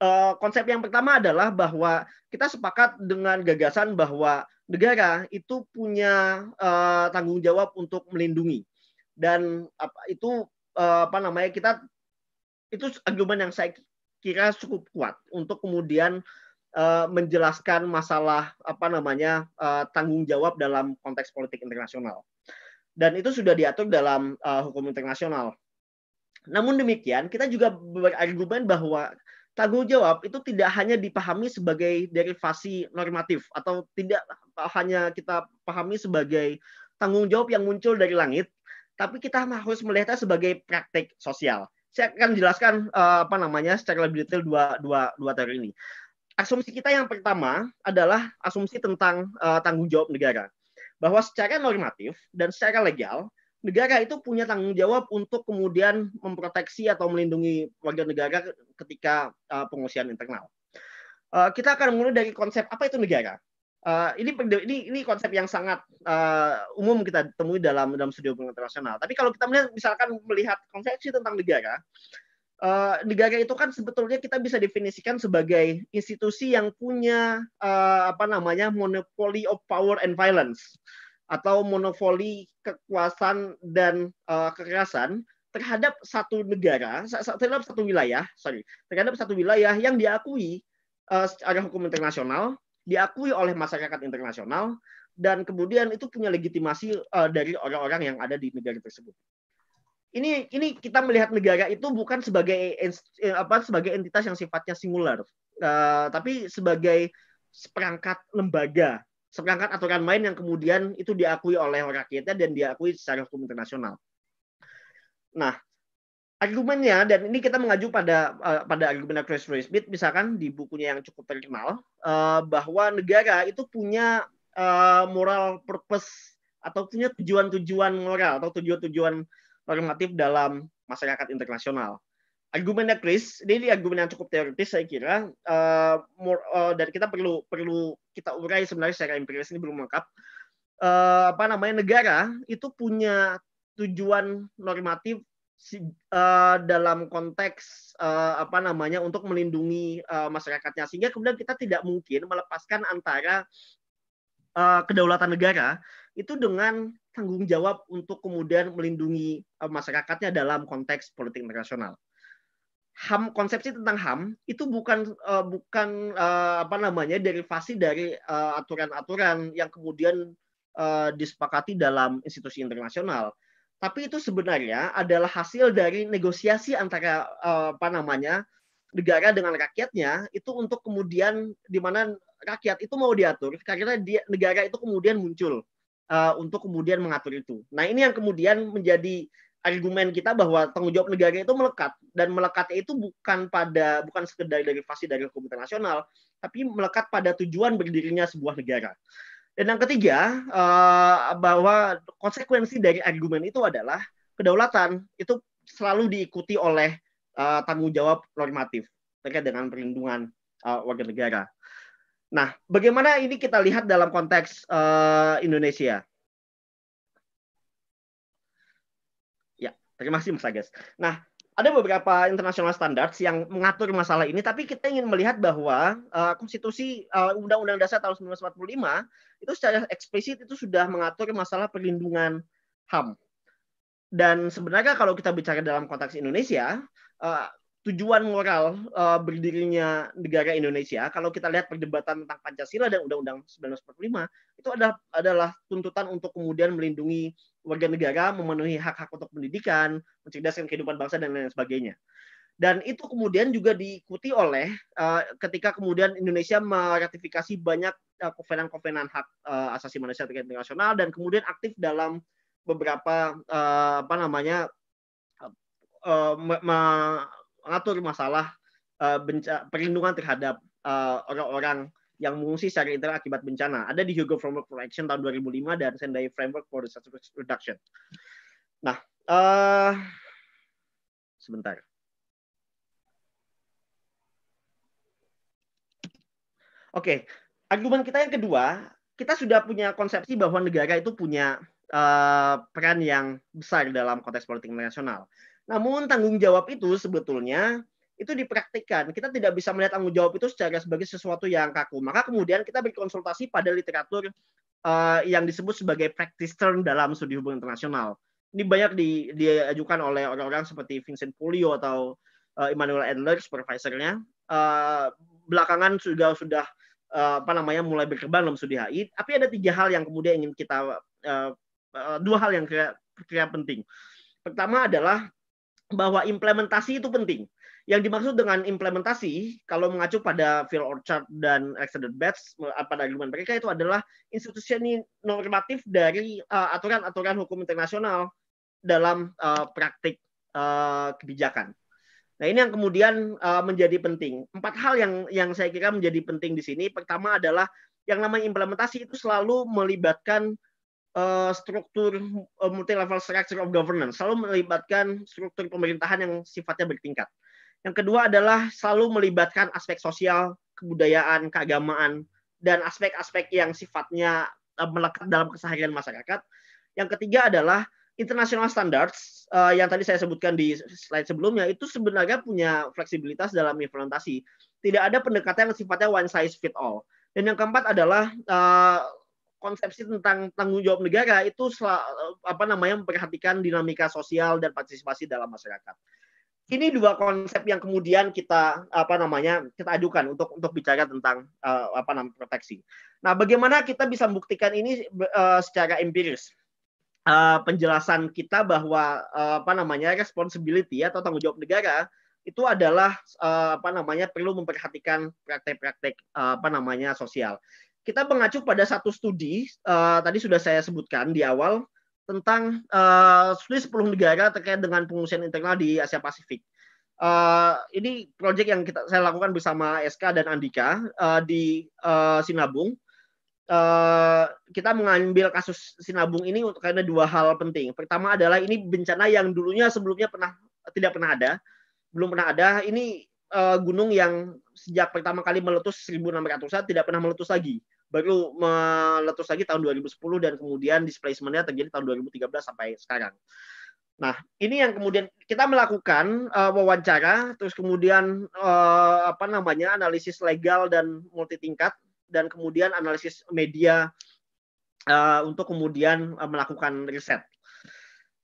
Eh, konsep yang pertama adalah bahwa kita sepakat dengan gagasan bahwa negara itu punya eh, tanggung jawab untuk melindungi dan apa itu apa namanya kita itu argumen yang saya kira cukup kuat untuk kemudian Eh, menjelaskan masalah apa namanya eh, tanggung jawab dalam konteks politik internasional. Dan itu sudah diatur dalam eh, hukum internasional. Namun demikian, kita juga berargumen bahwa tanggung jawab itu tidak hanya dipahami sebagai derivasi normatif atau tidak hanya kita pahami sebagai tanggung jawab yang muncul dari langit, tapi kita harus melihatnya sebagai praktik sosial. Saya akan jelaskan apa namanya secara lebih detail dua dua dua teori ini asumsi kita yang pertama adalah asumsi tentang uh, tanggung jawab negara. Bahwa secara normatif dan secara legal, negara itu punya tanggung jawab untuk kemudian memproteksi atau melindungi warga negara ketika uh, eh, pengusian internal. Uh, kita akan mulai dari konsep apa itu negara. Uh, ini ini ini konsep yang sangat uh, umum kita temui dalam dalam studi hubungan internasional. Tapi kalau kita melihat misalkan melihat konsepsi tentang negara, Eh, negara itu kan sebetulnya kita bisa definisikan sebagai institusi yang punya uh, apa namanya monopoli of power and violence atau monopoli kekuasaan dan uh, kekerasan terhadap satu negara terhadap satu wilayah sorry terhadap satu wilayah yang diakui uh, secara hukum internasional diakui oleh masyarakat internasional dan kemudian itu punya legitimasi uh, dari orang-orang yang ada di negara tersebut ini ini kita melihat negara itu bukan sebagai eh, apa sebagai entitas yang sifatnya singular, uh, tapi sebagai seperangkat lembaga, seperangkat aturan main yang kemudian itu diakui oleh rakyatnya dan diakui secara hukum internasional. Nah, argumennya dan ini kita mengaju pada uh, pada argumen Chris Smith misalkan di bukunya yang cukup terkenal uh, bahwa negara itu punya uh, moral purpose atau punya tujuan-tujuan moral atau tujuan-tujuan normatif dalam masyarakat internasional. Argumennya Chris, ini argumen yang cukup teoritis saya kira. Uh, more, uh, dan kita perlu perlu kita urai sebenarnya secara empiris ini belum lengkap. Uh, apa namanya negara itu punya tujuan normatif uh, dalam konteks uh, apa namanya untuk melindungi uh, masyarakatnya sehingga kemudian kita tidak mungkin melepaskan antara uh, kedaulatan negara itu dengan tanggung jawab untuk kemudian melindungi eh, masyarakatnya dalam konteks politik internasional. HAM konsepsi tentang HAM itu bukan uh, bukan uh, apa namanya derivasi dari aturan-aturan uh, yang kemudian uh, disepakati dalam institusi internasional, tapi itu sebenarnya adalah hasil dari negosiasi antara uh, apa namanya negara dengan rakyatnya itu untuk kemudian di mana rakyat itu mau diatur karena dia, negara itu kemudian muncul uh, untuk kemudian mengatur itu. Nah ini yang kemudian menjadi argumen kita bahwa tanggung jawab negara itu melekat dan melekatnya itu bukan pada bukan sekedar derivasi dari hukum internasional, tapi melekat pada tujuan berdirinya sebuah negara. Dan yang ketiga uh, bahwa konsekuensi dari argumen itu adalah kedaulatan itu selalu diikuti oleh uh, tanggung jawab normatif terkait dengan perlindungan uh, warga negara. Nah, bagaimana ini kita lihat dalam konteks uh, Indonesia? Ya, terima kasih Mas Agus. Nah, ada beberapa internasional standar yang mengatur masalah ini, tapi kita ingin melihat bahwa uh, konstitusi undang eh, Undang-Undang Dasar tahun 1945 itu secara eksplisit itu sudah mengatur masalah perlindungan HAM. Dan sebenarnya kalau kita bicara dalam konteks Indonesia, tujuan moral uh, berdirinya negara Indonesia kalau kita lihat perdebatan tentang Pancasila dan Undang-Undang 1945 itu adalah adalah tuntutan untuk kemudian melindungi warga negara memenuhi hak-hak untuk pendidikan mencerdaskan kehidupan bangsa dan lain sebagainya dan itu kemudian juga diikuti oleh uh, ketika kemudian Indonesia meratifikasi banyak kovenan eh, kovenan-kovenan hak uh, asasi manusia tingkat internasional dan kemudian aktif dalam beberapa uh, apa namanya uh, mengatur masalah uh, perlindungan terhadap eh, orang-orang yang mengungsi secara internal akibat bencana. Ada di Hugo Framework for Action tahun 2005 dan Sendai Framework for Disaster Reduction. Nah, uh, sebentar. Oke, okay. argumen kita yang kedua, kita sudah punya konsepsi bahwa negara itu punya uh, peran yang besar dalam konteks politik nasional. Namun tanggung jawab itu sebetulnya itu dipraktikkan. Kita tidak bisa melihat tanggung jawab itu secara sebagai sesuatu yang kaku. Maka kemudian kita berkonsultasi pada literatur uh, yang disebut sebagai practice term dalam studi hubungan internasional. Ini banyak di, diajukan oleh orang-orang seperti Vincent Puglio atau uh, Immanuel Adler, supervisornya. Uh, belakangan juga sudah uh, apa namanya mulai berkembang dalam studi HI. Tapi ada tiga hal yang kemudian ingin kita uh, uh, dua hal yang kira, kira penting. Pertama adalah bahwa implementasi itu penting. Yang dimaksud dengan implementasi, kalau mengacu pada Phil Orchard dan extended Betts, eh, pada argumen mereka itu adalah institusi ini normatif dari eh, aturan-aturan uh, hukum internasional dalam uh, praktik uh, kebijakan. Nah ini yang kemudian uh, menjadi penting. Empat hal yang yang saya kira menjadi penting di sini. Pertama adalah yang namanya implementasi itu selalu melibatkan Eh, struktur eh, multilevel multi structure of governance selalu melibatkan struktur pemerintahan yang sifatnya bertingkat. Yang kedua adalah selalu melibatkan aspek sosial, kebudayaan, keagamaan dan aspek-aspek yang sifatnya eh, melekat dalam keseharian masyarakat. Yang ketiga adalah international standards yang tadi saya sebutkan di slide sebelumnya itu sebenarnya punya fleksibilitas dalam implementasi. Tidak ada pendekatan yang sifatnya one size fit all. Dan yang keempat adalah konsepsi tentang tanggung jawab negara itu apa namanya memperhatikan dinamika sosial dan partisipasi dalam masyarakat. Ini dua konsep yang kemudian kita apa namanya kita ajukan untuk untuk bicara tentang uh, apa namanya proteksi. Nah, bagaimana kita bisa membuktikan ini uh, secara empiris? Uh, penjelasan kita bahwa uh, apa namanya responsibility atau tanggung jawab negara itu adalah uh, apa namanya perlu memperhatikan praktek-praktek uh, apa namanya sosial kita mengacu pada satu studi uh, tadi sudah saya sebutkan di awal tentang uh, studi 10 negara terkait dengan pengungsian internal di Asia Pasifik. Uh, ini proyek yang kita saya lakukan bersama SK dan Andika uh, di uh, Sinabung. Uh, kita mengambil kasus Sinabung ini untuk karena dua hal penting. Pertama adalah ini bencana yang dulunya sebelumnya pernah tidak pernah ada, belum pernah ada. Ini uh, gunung yang sejak pertama kali meletus 1600-an tidak pernah meletus lagi. Baru meletus lagi tahun 2010 dan kemudian displacementnya terjadi tahun 2013 sampai sekarang. Nah, ini yang kemudian kita melakukan uh, wawancara, terus kemudian uh, apa namanya analisis legal dan multi tingkat, dan kemudian analisis media uh, untuk kemudian uh, melakukan riset.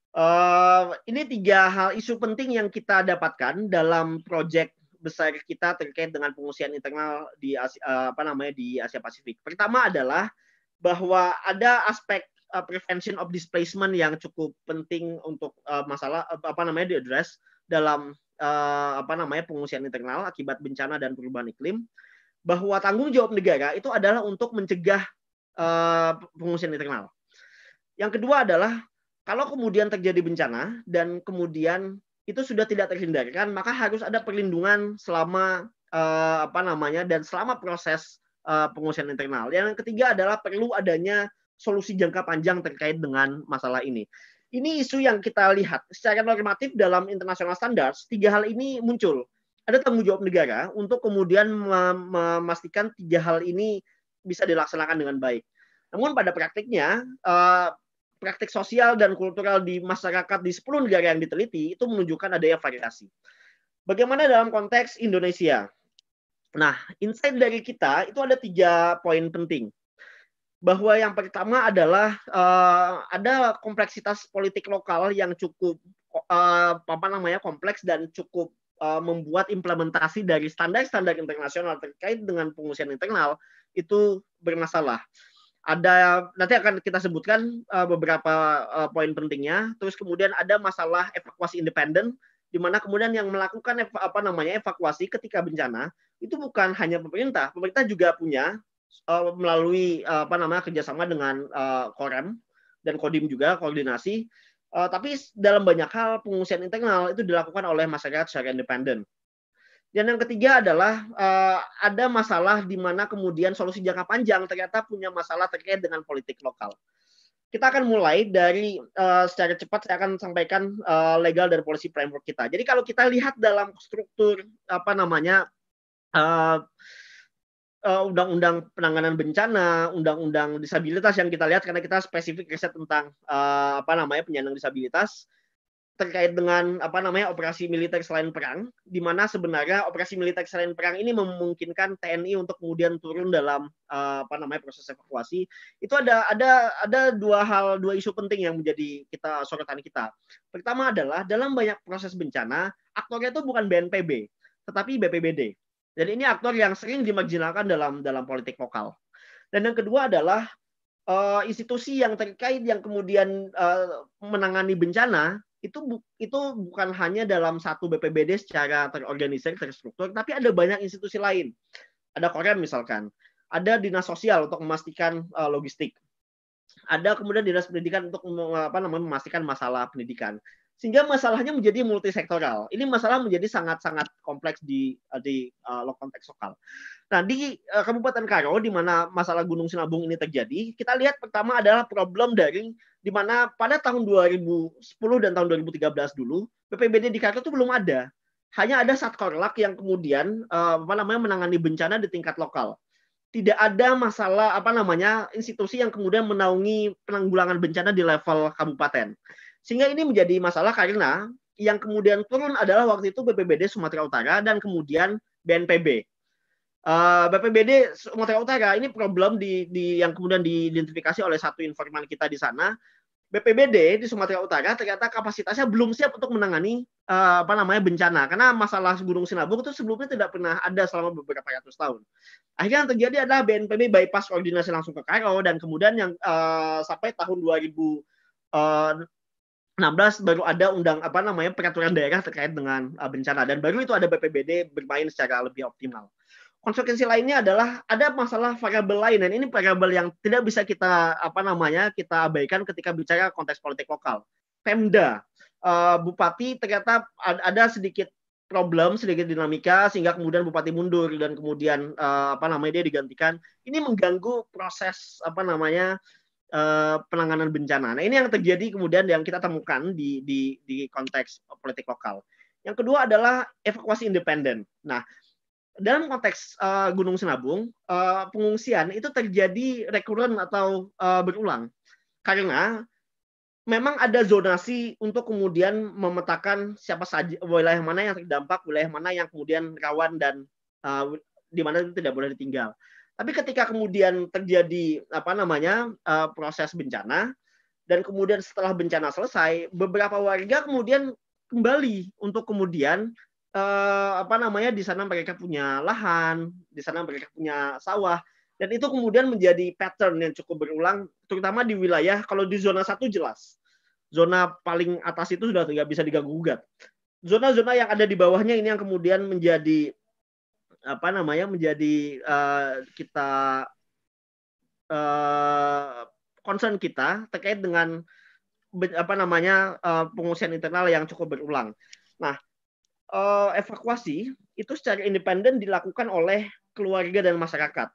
Uh, ini tiga hal isu penting yang kita dapatkan dalam proyek besar kita terkait dengan pengungsian internal di Asia, eh, apa namanya di Asia Pasifik. Pertama adalah bahwa ada aspek uh, prevention of displacement yang cukup penting untuk uh, masalah apa namanya di address dalam uh, apa namanya pengungsian internal akibat bencana dan perubahan iklim bahwa tanggung jawab negara itu adalah untuk mencegah uh, pengungsian internal. Yang kedua adalah kalau kemudian terjadi bencana dan kemudian itu sudah tidak terhindarkan maka harus ada perlindungan selama uh, apa namanya dan selama proses uh, internal. Yang ketiga adalah perlu adanya solusi jangka panjang terkait dengan masalah ini. Ini isu yang kita lihat secara normatif dalam internasional standar tiga hal ini muncul. Ada tanggung jawab negara untuk kemudian memastikan tiga hal ini bisa dilaksanakan dengan baik. Namun pada praktiknya eh, praktik sosial dan kultural di masyarakat di 10 negara yang diteliti itu menunjukkan adanya variasi. Bagaimana dalam konteks Indonesia? Nah, insight dari kita itu ada tiga poin penting. Bahwa yang pertama adalah uh, ada kompleksitas politik lokal yang cukup uh, apa namanya kompleks dan cukup uh, membuat implementasi dari standar-standar internasional terkait dengan pengusian internal itu bermasalah ada nanti akan kita sebutkan uh, beberapa uh, poin pentingnya. Terus kemudian ada masalah evakuasi independen di mana kemudian yang melakukan apa namanya evakuasi ketika bencana itu bukan hanya pemerintah, pemerintah juga punya uh, melalui uh, apa namanya kerjasama dengan uh, Korem dan Kodim juga koordinasi. Uh, tapi dalam banyak hal pengungsian internal itu dilakukan oleh masyarakat secara independen. Dan yang ketiga adalah uh, ada masalah di mana kemudian solusi jangka panjang ternyata punya masalah terkait dengan politik lokal. Kita akan mulai dari uh, secara cepat saya akan sampaikan uh, legal dan polisi framework kita. Jadi kalau kita lihat dalam struktur apa namanya undang-undang uh, penanganan bencana, undang-undang disabilitas yang kita lihat karena kita spesifik riset tentang uh, apa namanya penyandang disabilitas terkait dengan apa namanya operasi militer selain perang, di mana sebenarnya operasi militer selain perang ini memungkinkan TNI untuk kemudian turun dalam uh, apa namanya proses evakuasi. Itu ada ada ada dua hal dua isu penting yang menjadi kita sorotan kita. Pertama adalah dalam banyak proses bencana aktornya itu bukan BNPB tetapi BPBD. Jadi ini aktor yang sering dimarginalkan dalam dalam politik lokal. Dan yang kedua adalah uh, institusi yang terkait yang kemudian uh, menangani bencana itu bu, itu bukan hanya dalam satu BPBD secara terorganisir, terstruktur, tapi ada banyak institusi lain. Ada Korem misalkan, ada dinas sosial untuk memastikan uh, logistik. Ada kemudian dinas pendidikan untuk apa namanya memastikan masalah pendidikan sehingga masalahnya menjadi multisektoral. Ini masalah menjadi sangat-sangat kompleks di eh, di uh, eh, konteks lokal. Nah, di uh, Kabupaten Karo di mana masalah Gunung Sinabung ini terjadi, kita lihat pertama adalah problem dari di mana pada tahun 2010 dan tahun 2013 dulu PPBD di Karo itu belum ada. Hanya ada Satkorlak yang kemudian uh, apa namanya menangani bencana di tingkat lokal. Tidak ada masalah apa namanya institusi yang kemudian menaungi penanggulangan bencana di level kabupaten. Sehingga ini menjadi masalah karena yang kemudian turun adalah waktu itu BPBD Sumatera Utara dan kemudian BNPB. Uh, eh, BPBD Sumatera Utara ini problem di, di yang kemudian diidentifikasi oleh satu informan kita di sana. BPBD di Sumatera Utara ternyata kapasitasnya belum siap untuk menangani uh, apa namanya bencana karena masalah Gunung Sinabung itu sebelumnya tidak pernah ada selama beberapa ratus tahun. Akhirnya yang terjadi adalah BNPB bypass koordinasi langsung ke Karo dan kemudian yang uh, sampai tahun 2000 uh, 16 baru ada undang apa namanya peraturan daerah terkait dengan uh, bencana dan baru itu ada BPBD bermain secara lebih optimal. Konsekuensi lainnya adalah ada masalah variabel lain dan ini variabel yang tidak bisa kita apa namanya kita abaikan ketika bicara konteks politik lokal. Pemda, uh, bupati ternyata ada sedikit problem sedikit dinamika sehingga kemudian bupati mundur dan kemudian uh, apa namanya dia digantikan ini mengganggu proses apa namanya Eh, penanganan bencana. Nah, ini yang terjadi kemudian yang kita temukan di di di konteks politik lokal. Yang kedua adalah evakuasi independen. Nah, dalam konteks uh, Gunung Sinabung, uh, pengungsian itu terjadi rekuren atau uh, berulang. Karena memang ada zonasi untuk kemudian memetakan siapa saja wilayah mana yang terdampak, wilayah mana yang kemudian rawan dan uh, di mana itu tidak boleh ditinggal. Tapi ketika kemudian terjadi apa namanya uh, proses bencana dan kemudian setelah bencana selesai, beberapa warga kemudian kembali untuk kemudian uh, apa namanya di sana mereka punya lahan, di sana mereka punya sawah dan itu kemudian menjadi pattern yang cukup berulang terutama di wilayah kalau di zona satu jelas. Zona paling atas itu sudah tidak bisa diganggu gugat. Zona-zona yang ada di bawahnya ini yang kemudian menjadi apa namanya menjadi uh, kita uh, concern kita terkait dengan apa namanya uh, pengungsian internal yang cukup berulang. Nah, uh, evakuasi itu secara independen dilakukan oleh keluarga dan masyarakat,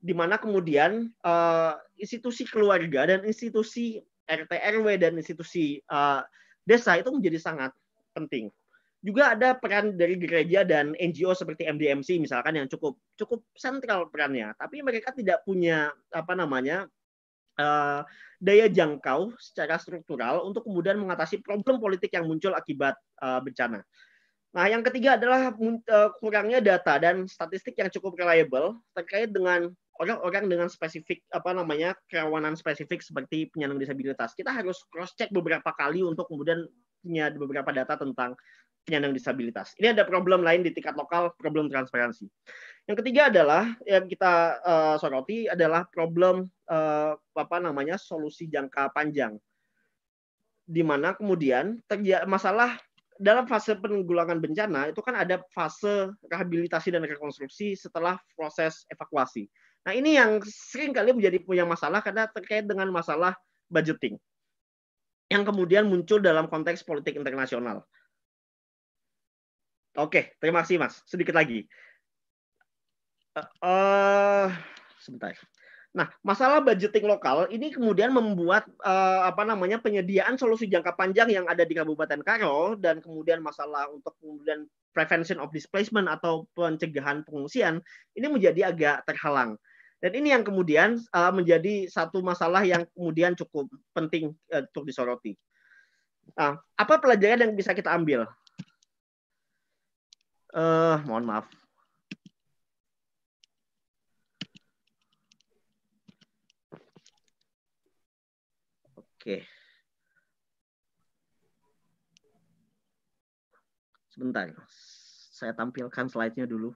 di mana kemudian uh, institusi keluarga dan institusi RT RW dan institusi uh, desa itu menjadi sangat penting juga ada peran dari gereja dan NGO seperti MDMC misalkan yang cukup cukup sentral perannya tapi mereka tidak punya apa namanya uh, daya jangkau secara struktural untuk kemudian mengatasi problem politik yang muncul akibat uh, bencana nah yang ketiga adalah uh, kurangnya data dan statistik yang cukup reliable terkait dengan orang-orang dengan spesifik apa namanya kerawanan spesifik seperti penyandang disabilitas kita harus cross check beberapa kali untuk kemudian punya beberapa data tentang penyandang disabilitas. Ini ada problem lain di tingkat lokal, problem transparansi. Yang ketiga adalah yang kita uh, soroti adalah problem uh, apa namanya solusi jangka panjang, di mana kemudian masalah dalam fase penanggulangan bencana itu kan ada fase rehabilitasi dan rekonstruksi setelah proses evakuasi. Nah ini yang sering kali menjadi punya masalah karena terkait dengan masalah budgeting yang kemudian muncul dalam konteks politik internasional Oke, terima kasih Mas. Sedikit lagi. Uh, sebentar. Nah, masalah budgeting lokal ini kemudian membuat uh, apa namanya penyediaan solusi jangka panjang yang ada di Kabupaten Karo dan kemudian masalah untuk kemudian prevention of displacement atau pencegahan pengungsian ini menjadi agak terhalang. Dan ini yang kemudian uh, menjadi satu masalah yang kemudian cukup penting uh, untuk disoroti. Nah, apa pelajaran yang bisa kita ambil? uh, mohon maaf. Oke. Sebentar, saya tampilkan slide-nya dulu.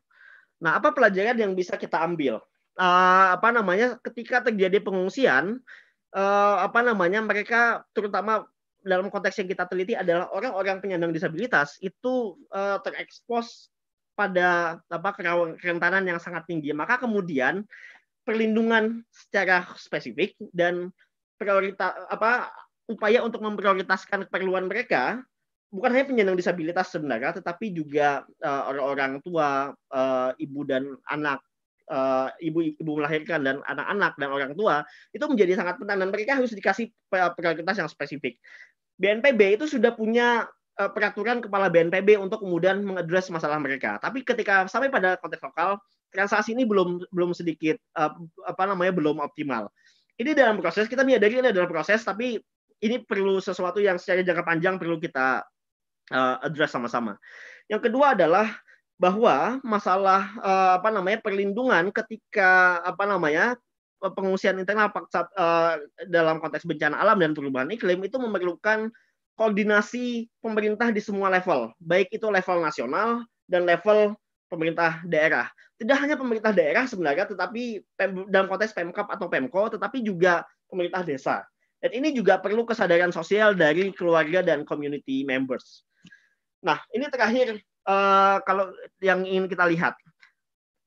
Nah, apa pelajaran yang bisa kita ambil? Uh, apa namanya? Ketika terjadi pengungsian, uh, apa namanya? Mereka terutama dalam konteks yang kita teliti adalah orang-orang penyandang disabilitas itu uh, terekspos pada apa kerentanan yang sangat tinggi. Maka kemudian perlindungan secara spesifik dan prioritas apa upaya untuk memprioritaskan keperluan mereka bukan hanya penyandang disabilitas sebenarnya tetapi juga uh, orang-orang tua, uh, ibu dan anak ibu-ibu eh, melahirkan dan anak-anak dan orang tua itu menjadi sangat penting dan mereka harus dikasih prioritas yang spesifik. BNPB itu sudah punya eh, peraturan kepala BNPB untuk kemudian mengadres masalah mereka. Tapi ketika sampai pada konteks lokal, transaksi ini belum belum sedikit eh, apa namanya belum optimal. Ini dalam proses kita menyadari ini adalah proses, tapi ini perlu sesuatu yang secara jangka panjang perlu kita uh, address sama-sama. Yang kedua adalah bahwa masalah uh, apa namanya perlindungan ketika apa namanya pengungsian internal paksa, uh, dalam konteks bencana alam dan perubahan iklim itu memerlukan koordinasi pemerintah di semua level, baik itu level nasional dan level pemerintah daerah. Tidak hanya pemerintah daerah sebenarnya, tetapi dalam konteks Pemkap atau Pemko, tetapi juga pemerintah desa. Dan ini juga perlu kesadaran sosial dari keluarga dan community members. Nah, ini terakhir Eh, kalau yang ingin kita lihat.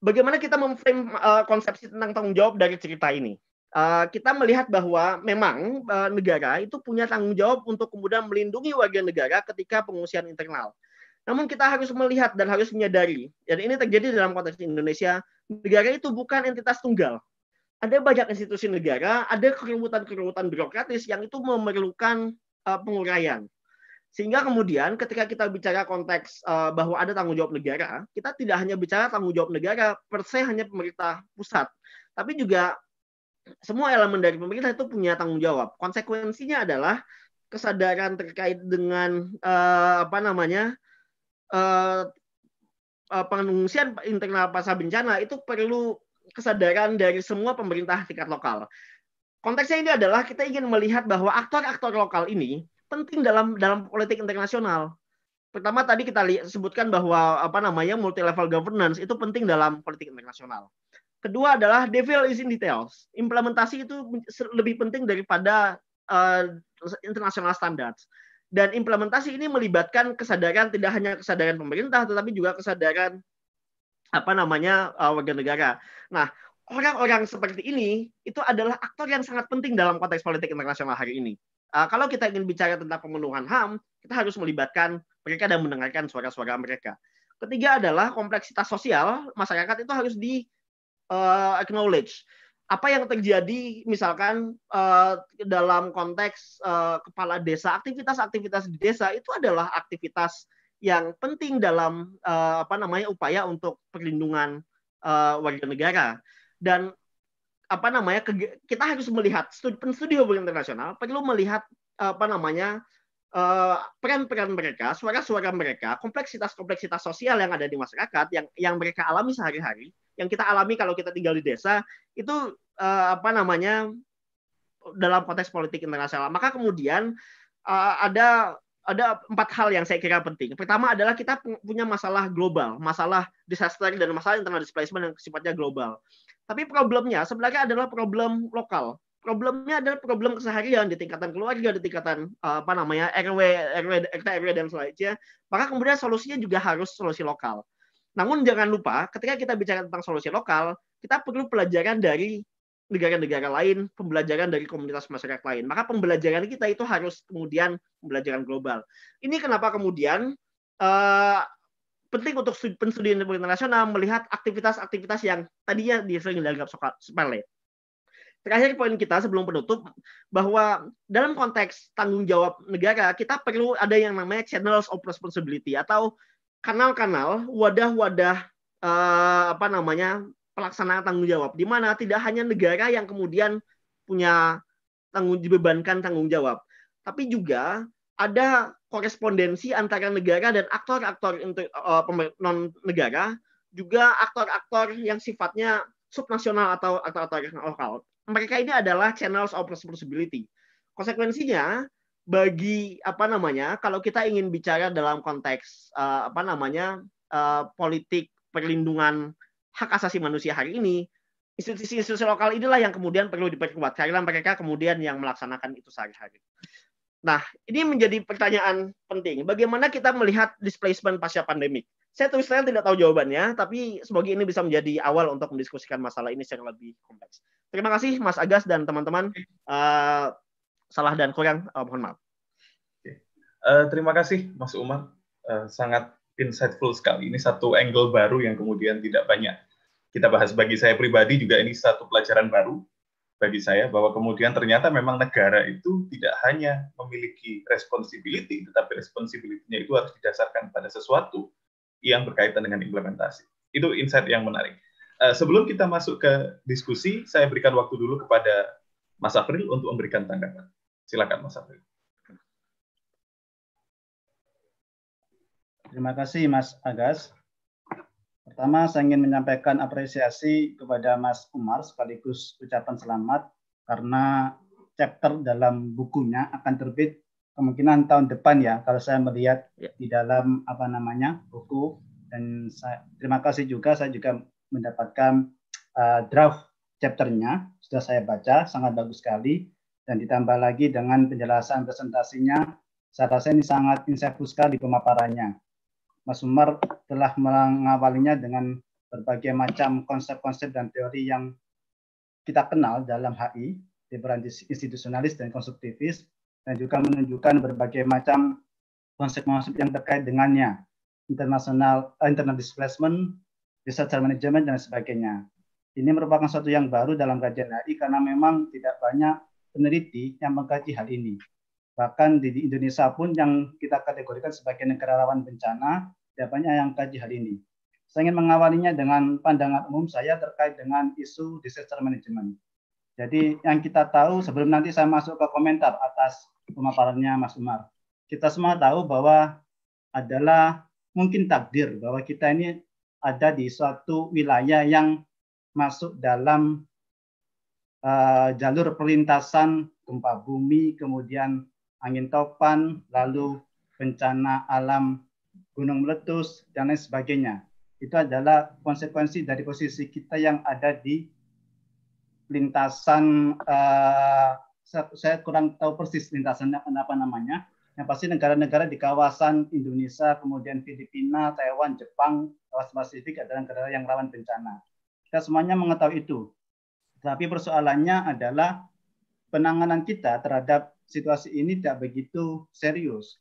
Bagaimana kita memframe uh, konsepsi tentang tanggung jawab dari cerita ini? Uh, kita melihat bahwa memang uh, negara itu punya tanggung jawab untuk kemudian melindungi warga negara ketika pengungsian internal. Namun kita harus melihat dan harus menyadari, dan ini terjadi dalam konteks Indonesia, negara itu bukan entitas tunggal. Ada banyak institusi negara, ada keributan-keributan birokratis yang itu memerlukan uh, penguraian. Sehingga kemudian ketika kita bicara konteks uh, bahwa ada tanggung jawab negara, kita tidak hanya bicara tanggung jawab negara per se hanya pemerintah pusat, tapi juga semua elemen dari pemerintah itu punya tanggung jawab. Konsekuensinya adalah kesadaran terkait dengan uh, apa namanya uh, pengungsian internal pasar bencana itu perlu kesadaran dari semua pemerintah tingkat lokal. Konteksnya ini adalah kita ingin melihat bahwa aktor-aktor lokal ini penting dalam dalam politik internasional. Pertama tadi kita sebutkan bahwa apa namanya multi governance itu penting dalam politik internasional. Kedua adalah devil is in details. Implementasi itu lebih penting daripada uh, international standards. Dan implementasi ini melibatkan kesadaran tidak hanya kesadaran pemerintah tetapi juga kesadaran apa namanya uh, warga negara. Nah, orang-orang seperti ini itu adalah aktor yang sangat penting dalam konteks politik internasional hari ini. Eh, kalau kita ingin bicara tentang pemenuhan HAM, kita harus melibatkan mereka dan mendengarkan suara-suara mereka. Ketiga adalah kompleksitas sosial, masyarakat itu harus di uh, acknowledge. Apa yang terjadi misalkan uh, dalam konteks uh, kepala desa, aktivitas-aktivitas di desa itu adalah aktivitas yang penting dalam uh, apa namanya upaya untuk perlindungan uh, warga negara. Dan apa namanya kita harus melihat studi, studi hubungan internasional perlu melihat apa namanya eh, peran-peran mereka, suara-suara mereka, kompleksitas-kompleksitas sosial yang ada di masyarakat yang yang mereka alami sehari-hari, yang kita alami kalau kita tinggal di desa itu uh, apa namanya dalam konteks politik internasional. Maka kemudian uh, ada ada empat hal yang saya kira penting. Pertama adalah kita punya masalah global, masalah disaster dan masalah internal displacement yang sifatnya global. Tapi problemnya sebenarnya adalah problem lokal. Problemnya adalah problem keseharian di tingkatan keluarga, di tingkatan eh, apa namanya RW, RW, RT, RW dan selanjutnya. Maka kemudian solusinya juga harus solusi lokal. Namun jangan lupa ketika kita bicara tentang solusi lokal, kita perlu pelajaran dari negara-negara lain, pembelajaran dari komunitas masyarakat lain. Maka pembelajaran kita itu harus kemudian pembelajaran global. Ini kenapa kemudian eh, penting untuk penstudian hubungan internasional melihat aktivitas-aktivitas yang tadinya dia sering dianggap sepele. Terakhir poin kita sebelum penutup bahwa dalam konteks tanggung jawab negara kita perlu ada yang namanya channels of responsibility atau kanal-kanal, wadah-wadah eh, apa namanya pelaksanaan tanggung jawab di mana tidak hanya negara yang kemudian punya tanggung dibebankan tanggung jawab, tapi juga ada korespondensi antara negara dan aktor-aktor eh, non negara juga aktor-aktor yang sifatnya subnasional atau aktor-aktor lokal. Mereka ini adalah channels of responsibility. Konsekuensinya bagi apa namanya kalau kita ingin bicara dalam konteks uh, apa namanya uh, politik perlindungan hak asasi manusia hari ini institusi-institusi lokal inilah yang kemudian perlu diperkuat karena mereka kemudian yang melaksanakan itu sehari-hari. Nah, ini menjadi pertanyaan penting. Bagaimana kita melihat displacement pasca pandemi? Saya terus terang tidak tahu jawabannya, tapi semoga ini bisa menjadi awal untuk mendiskusikan masalah ini secara lebih kompleks. Terima kasih Mas Agas dan teman-teman. Uh, salah dan kurang, uh, mohon maaf. Uh, terima kasih Mas Umar. Uh, sangat insightful sekali. Ini
satu angle baru yang kemudian tidak banyak kita bahas. Bagi saya pribadi juga ini satu pelajaran baru bagi saya bahwa kemudian ternyata memang negara itu tidak hanya memiliki responsibility, tetapi responsibility-nya itu harus didasarkan pada sesuatu yang berkaitan dengan implementasi. Itu insight yang menarik. Eh, sebelum kita masuk ke diskusi, saya berikan waktu dulu kepada Mas April untuk memberikan tanggapan. Silakan Mas April.
Terima kasih Mas Agas. Pertama, saya ingin menyampaikan apresiasi kepada Mas Umar sekaligus ucapan selamat karena chapter dalam bukunya akan terbit kemungkinan tahun depan ya kalau saya melihat ya. di dalam apa namanya buku dan saya, terima kasih juga saya juga mendapatkan uh, draft chapternya sudah saya baca sangat bagus sekali dan ditambah lagi dengan penjelasan presentasinya saya rasa ini sangat insightful sekali pemaparannya Mas Umar telah mengawalinya dengan berbagai macam konsep-konsep dan teori yang kita kenal dalam HI, liberal institusionalis dan konstruktivis, dan juga menunjukkan berbagai macam konsep-konsep yang terkait dengannya, internasional, uh, internal displacement, disaster management, dan sebagainya. Ini merupakan suatu yang baru dalam kajian HI karena memang tidak banyak peneliti yang mengkaji hal ini. Bahkan di Indonesia pun yang kita kategorikan sebagai negara rawan bencana, banyak yang kaji hal ini. Saya ingin mengawalinya dengan pandangan umum saya terkait dengan isu disaster management. Jadi yang kita tahu sebelum nanti saya masuk ke komentar atas pemaparannya Mas Umar. Kita semua tahu bahwa adalah mungkin takdir bahwa kita ini ada di suatu wilayah yang masuk dalam uh, jalur perlintasan gempa bumi, kemudian angin topan, lalu bencana alam gunung meletus, dan lain sebagainya. Itu adalah konsekuensi dari posisi kita yang ada di lintasan, uh, saya kurang tahu persis lintasannya kenapa namanya, yang pasti negara-negara di kawasan Indonesia, kemudian Filipina, Taiwan, Jepang, kawasan Pasifik adalah negara yang rawan bencana. Kita semuanya mengetahui itu. Tapi persoalannya adalah penanganan kita terhadap situasi ini tidak begitu serius.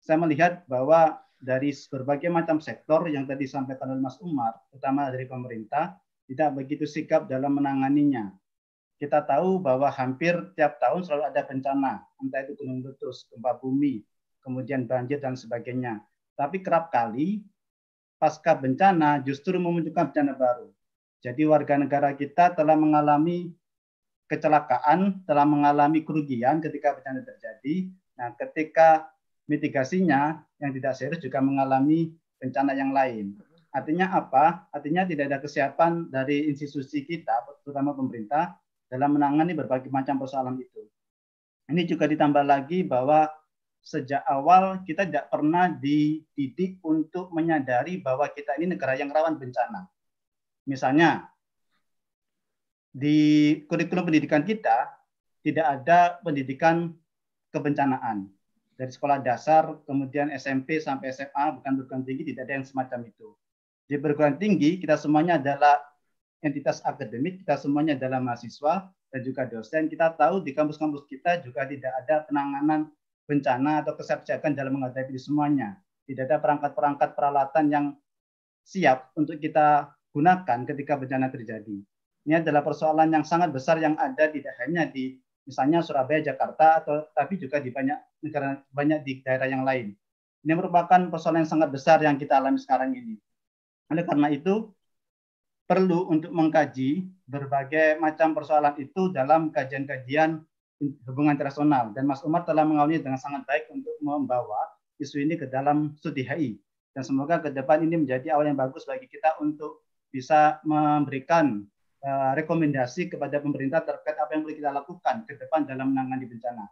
Saya melihat bahwa dari berbagai macam sektor yang tadi disampaikan oleh Mas Umar, terutama dari pemerintah, tidak begitu sikap dalam menanganinya. Kita tahu bahwa hampir tiap tahun selalu ada bencana, entah itu gunung letus, gempa bumi, kemudian banjir dan sebagainya. Tapi kerap kali pasca bencana justru memunculkan bencana baru. Jadi warga negara kita telah mengalami kecelakaan telah mengalami kerugian ketika bencana terjadi. Nah, ketika mitigasinya yang tidak serius juga mengalami bencana yang lain. Artinya apa? Artinya tidak ada kesiapan dari institusi kita, terutama pemerintah, dalam menangani berbagai macam persoalan itu. Ini juga ditambah lagi bahwa sejak awal kita tidak pernah dididik untuk menyadari bahwa kita ini negara yang rawan bencana. Misalnya, di kurikulum pendidikan kita tidak ada pendidikan kebencanaan dari sekolah dasar kemudian SMP sampai SMA bukan perguruan tinggi tidak ada yang semacam itu di perguruan tinggi kita semuanya adalah entitas akademik kita semuanya adalah mahasiswa dan juga dosen kita tahu di kampus-kampus kita juga tidak ada penanganan bencana atau kesiapsiagaan dalam menghadapi semuanya tidak ada perangkat-perangkat peralatan yang siap untuk kita gunakan ketika bencana terjadi ini adalah persoalan yang sangat besar yang ada tidak hanya di misalnya Surabaya, Jakarta, atau tapi juga di banyak negara banyak di daerah yang lain. Ini merupakan persoalan yang sangat besar yang kita alami sekarang ini. Oleh karena itu, perlu untuk mengkaji berbagai macam persoalan itu dalam kajian-kajian hubungan internasional. Dan Mas Umar telah mengawali dengan sangat baik untuk membawa isu ini ke dalam studi HI. Dan semoga ke depan ini menjadi awal yang bagus bagi kita untuk bisa memberikan Eh, rekomendasi kepada pemerintah terkait apa yang boleh kita lakukan ke depan dalam menangani bencana.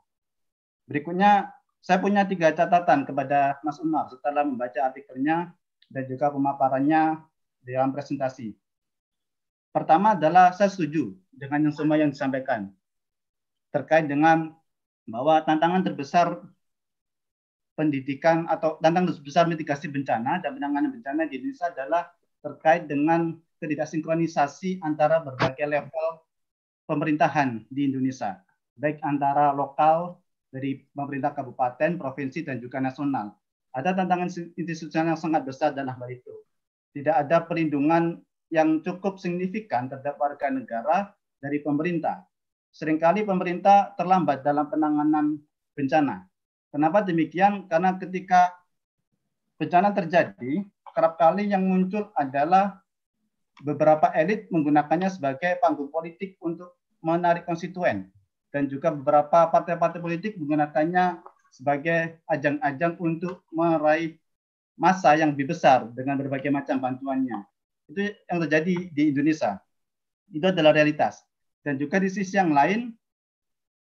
Berikutnya, saya punya tiga catatan kepada Mas Umar setelah membaca artikelnya dan juga pemaparannya dalam presentasi. Pertama adalah saya setuju dengan yang semua yang disampaikan terkait dengan bahwa tantangan terbesar pendidikan atau tantangan terbesar mitigasi bencana dan penanganan bencana di Indonesia adalah terkait dengan ketidaksinkronisasi antara berbagai level pemerintahan di Indonesia, baik antara lokal dari pemerintah kabupaten, provinsi, dan juga nasional. Ada tantangan institusional yang sangat besar dalam hal itu. Tidak ada perlindungan yang cukup signifikan terhadap warga negara dari pemerintah. Seringkali pemerintah terlambat dalam penanganan bencana. Kenapa demikian? Karena ketika bencana terjadi, kerap kali yang muncul adalah beberapa elit menggunakannya sebagai panggung politik untuk menarik konstituen dan juga beberapa partai-partai politik menggunakannya sebagai ajang-ajang untuk meraih masa yang lebih besar dengan berbagai macam bantuannya. Itu yang terjadi di Indonesia. Itu adalah realitas. Dan juga di sisi yang lain,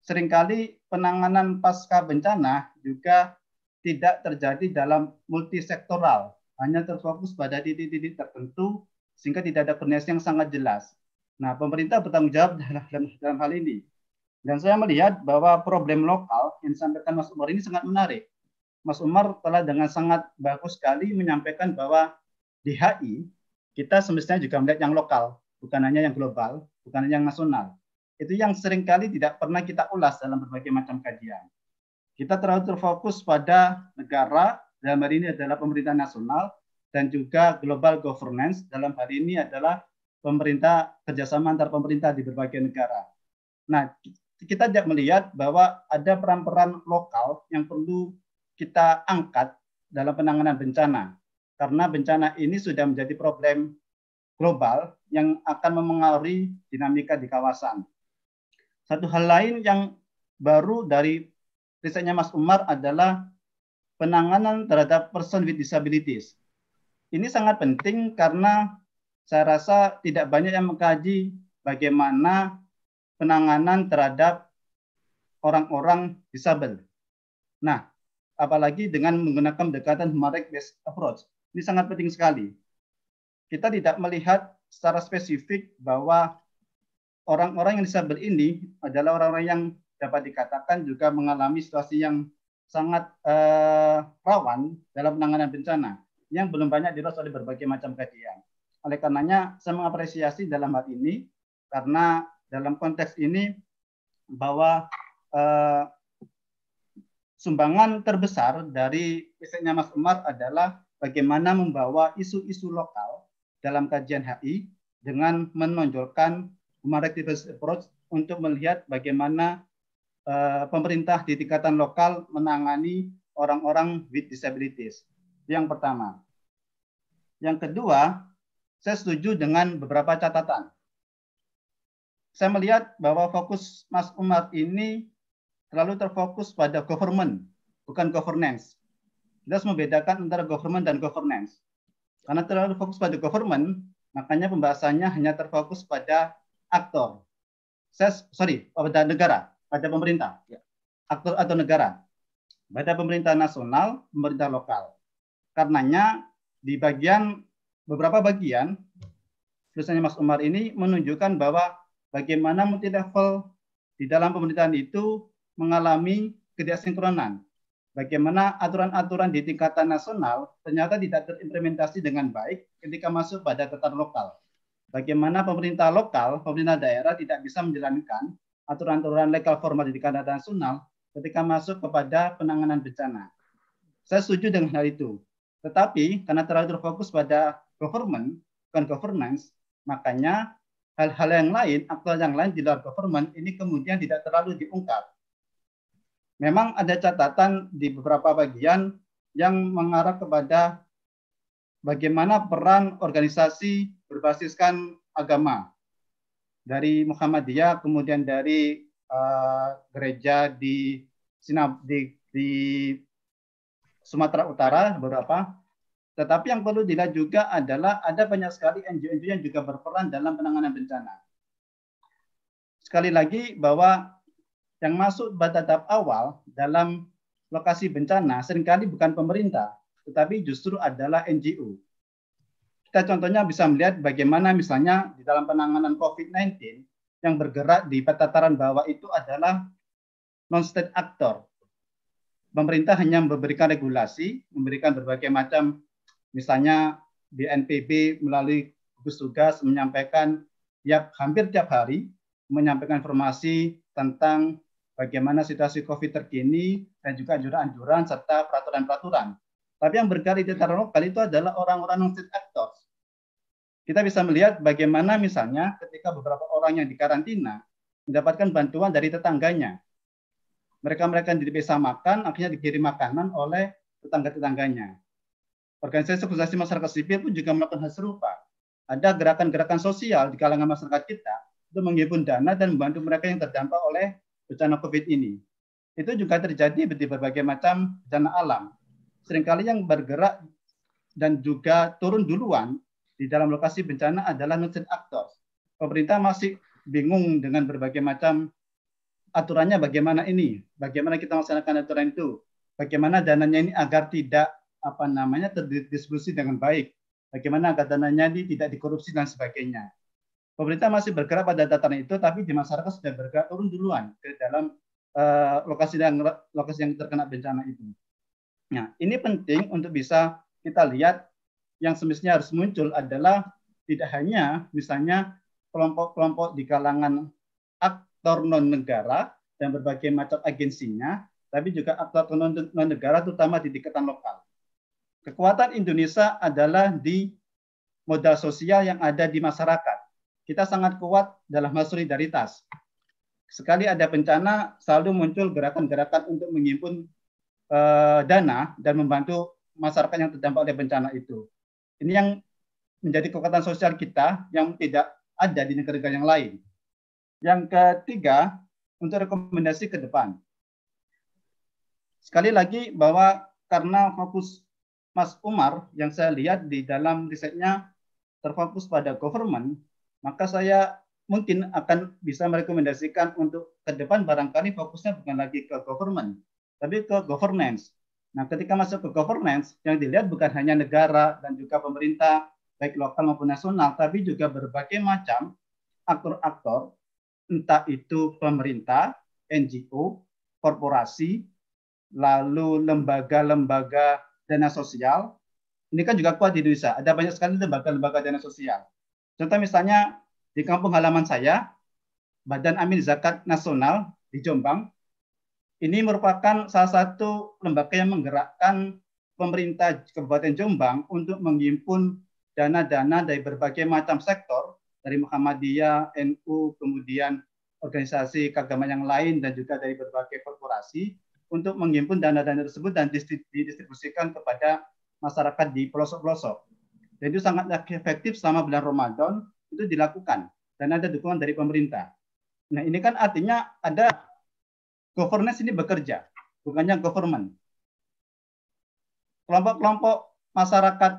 seringkali penanganan pasca bencana juga tidak terjadi dalam multisektoral, hanya terfokus pada titik-titik tertentu sehingga tidak ada koordinasi yang sangat jelas. Nah, pemerintah bertanggung jawab dalam, dalam hal ini. Dan saya melihat bahwa problem lokal yang disampaikan Mas Umar ini sangat menarik. Mas Umar telah dengan sangat bagus sekali menyampaikan bahwa di HI kita semestinya juga melihat yang lokal, bukan hanya yang global, bukan hanya yang nasional. Itu yang seringkali tidak pernah kita ulas dalam berbagai macam kajian. Kita terlalu terfokus pada negara, dalam hari ini adalah pemerintah nasional, dan juga global governance dalam hal ini adalah pemerintah kerjasama antar pemerintah di berbagai negara. Nah, kita tidak melihat bahwa ada peran-peran lokal yang perlu kita angkat dalam penanganan bencana. Karena bencana ini sudah menjadi problem global yang akan memengaruhi dinamika di kawasan. Satu hal lain yang baru dari risetnya Mas Umar adalah penanganan terhadap person with disabilities ini sangat penting karena saya rasa tidak banyak yang mengkaji bagaimana penanganan terhadap orang-orang disabel. Nah, apalagi dengan menggunakan pendekatan market based approach. Ini sangat penting sekali. Kita tidak melihat secara spesifik bahwa orang-orang yang disabel ini adalah orang-orang yang dapat dikatakan juga mengalami situasi yang sangat eh, rawan dalam penanganan bencana yang belum banyak dilakukan oleh berbagai macam kajian. Oleh karenanya, saya mengapresiasi dalam hal ini karena dalam konteks ini bahwa eh, sumbangan terbesar dari risetnya Mas Umar adalah bagaimana membawa isu-isu lokal dalam kajian HI dengan menonjolkan humanitarian approach untuk melihat bagaimana uh, pemerintah di tingkatan lokal menangani orang-orang with disabilities yang pertama. Yang kedua, saya setuju dengan beberapa catatan. Saya melihat bahwa fokus Mas Umar ini terlalu terfokus pada government, bukan governance. Kita harus membedakan antara government dan governance. Karena terlalu fokus pada government, makanya pembahasannya hanya terfokus pada aktor. Saya sorry, pada negara, pada pemerintah. Ya. Aktor atau negara. Pada pemerintah nasional, pemerintah lokal. Karenanya di bagian beberapa bagian tulisannya Mas Umar ini menunjukkan bahwa bagaimana multi level di dalam pemerintahan itu mengalami ketidaksinkronan. Bagaimana aturan-aturan di tingkatan nasional ternyata tidak terimplementasi dengan baik ketika masuk pada tataran lokal. Bagaimana pemerintah lokal, pemerintah daerah tidak bisa menjalankan aturan-aturan legal formal di tingkatan nasional ketika masuk kepada penanganan bencana. Saya setuju dengan hal itu. Tetapi karena terlalu terfokus pada government, bukan governance, makanya hal-hal yang lain, aktor yang lain di luar government ini kemudian tidak terlalu diungkap. Memang ada catatan di beberapa bagian yang mengarah kepada bagaimana peran organisasi berbasiskan agama dari Muhammadiyah kemudian dari uh, gereja di di, di Sumatera Utara beberapa. Tetapi yang perlu dilihat juga adalah ada banyak sekali NGO-NGO yang juga berperan dalam penanganan bencana. Sekali lagi bahwa yang masuk pada tahap awal dalam lokasi bencana seringkali bukan pemerintah, tetapi justru adalah NGO. Kita contohnya bisa melihat bagaimana misalnya di dalam penanganan COVID-19 yang bergerak di tataran bawah itu adalah non-state actor, pemerintah hanya memberikan regulasi, memberikan berbagai macam, misalnya BNPB melalui gugus tugas menyampaikan ya, hampir tiap hari menyampaikan informasi tentang bagaimana situasi COVID terkini dan juga anjuran-anjuran serta peraturan-peraturan. Tapi yang berkali di tataran lokal itu adalah orang-orang non state actors. Kita bisa melihat bagaimana misalnya ketika beberapa orang yang dikarantina mendapatkan bantuan dari tetangganya mereka-mereka yang dipisah makan akhirnya dikirim makanan oleh tetangga-tetangganya. Organisasi organisasi masyarakat sipil pun juga melakukan hal serupa. Ada gerakan-gerakan sosial di kalangan masyarakat kita untuk menghimpun dana dan membantu mereka yang terdampak oleh bencana COVID ini. Itu juga terjadi di berbagai macam bencana alam. Seringkali yang bergerak dan juga turun duluan di dalam lokasi bencana adalah non-state actors. Pemerintah masih bingung dengan berbagai macam aturannya bagaimana ini, bagaimana kita melaksanakan aturan itu, bagaimana dananya ini agar tidak apa namanya terdistribusi dengan baik, bagaimana agar dananya ini tidak dikorupsi dan sebagainya. Pemerintah masih bergerak pada data itu, tapi di masyarakat sudah bergerak turun duluan ke dalam uh, lokasi yang lokasi yang terkena bencana itu. Nah, ini penting untuk bisa kita lihat yang semestinya harus muncul adalah tidak hanya misalnya kelompok-kelompok di kalangan aktor non negara dan berbagai macam agensinya, tapi juga aktor non negara terutama di tingkatan lokal. Kekuatan Indonesia adalah di modal sosial yang ada di masyarakat. Kita sangat kuat dalam hal solidaritas. Sekali ada bencana, selalu muncul gerakan-gerakan untuk menghimpun eh, dana dan membantu masyarakat yang terdampak oleh bencana itu. Ini yang menjadi kekuatan sosial kita yang tidak ada di negara-negara yang lain. Yang ketiga, untuk rekomendasi ke depan. Sekali lagi bahwa karena fokus Mas Umar yang saya lihat di dalam risetnya terfokus pada government, maka saya mungkin akan bisa merekomendasikan untuk ke depan barangkali fokusnya bukan lagi ke government, tapi ke governance. Nah, ketika masuk ke governance, yang dilihat bukan hanya negara dan juga pemerintah, baik lokal maupun nasional, tapi juga berbagai macam aktor-aktor entah itu pemerintah, NGO, korporasi, lalu lembaga-lembaga dana sosial. Ini kan juga kuat di Indonesia. Ada banyak sekali lembaga-lembaga dana sosial. Contoh misalnya di kampung halaman saya, Badan Amil Zakat Nasional di Jombang, ini merupakan salah satu lembaga yang menggerakkan pemerintah Kabupaten Jombang untuk menghimpun dana-dana dari berbagai macam sektor dari Muhammadiyah, NU, kemudian organisasi keagamaan yang lain dan juga dari berbagai korporasi untuk menghimpun dana-dana tersebut dan didistribusikan kepada masyarakat di pelosok-pelosok. Jadi itu sangat efektif selama bulan Ramadan itu dilakukan dan ada dukungan dari pemerintah. Nah ini kan artinya ada governance ini bekerja, bukannya government. Kelompok-kelompok masyarakat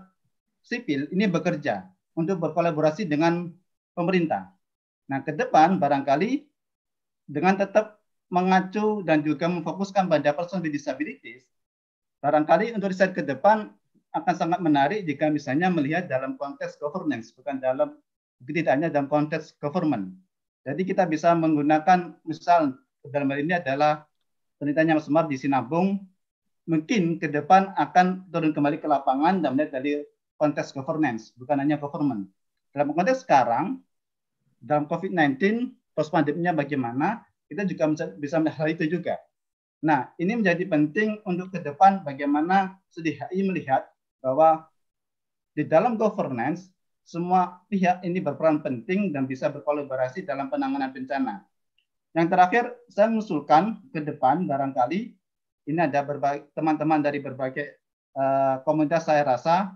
sipil ini bekerja untuk berkolaborasi dengan pemerintah. Nah, ke depan barangkali dengan tetap mengacu dan juga memfokuskan pada person with disabilities, barangkali untuk riset ke depan akan sangat menarik jika misalnya melihat dalam konteks governance, bukan dalam tidak hanya dalam konteks government. Jadi kita bisa menggunakan misal dalam hal ini adalah penelitian yang semar di Sinabung, mungkin ke depan akan turun kembali ke lapangan dan melihat dari konteks governance, bukan hanya government. Dalam konteks sekarang, dalam COVID-19 post pandeminya bagaimana, kita juga bisa melihat hal itu juga. Nah, ini menjadi penting untuk ke depan bagaimana SDHI melihat bahwa di dalam governance, semua pihak ini berperan penting dan bisa berkolaborasi dalam penanganan bencana. Yang terakhir, saya mengusulkan ke depan barangkali ini ada teman-teman dari berbagai uh, komunitas saya rasa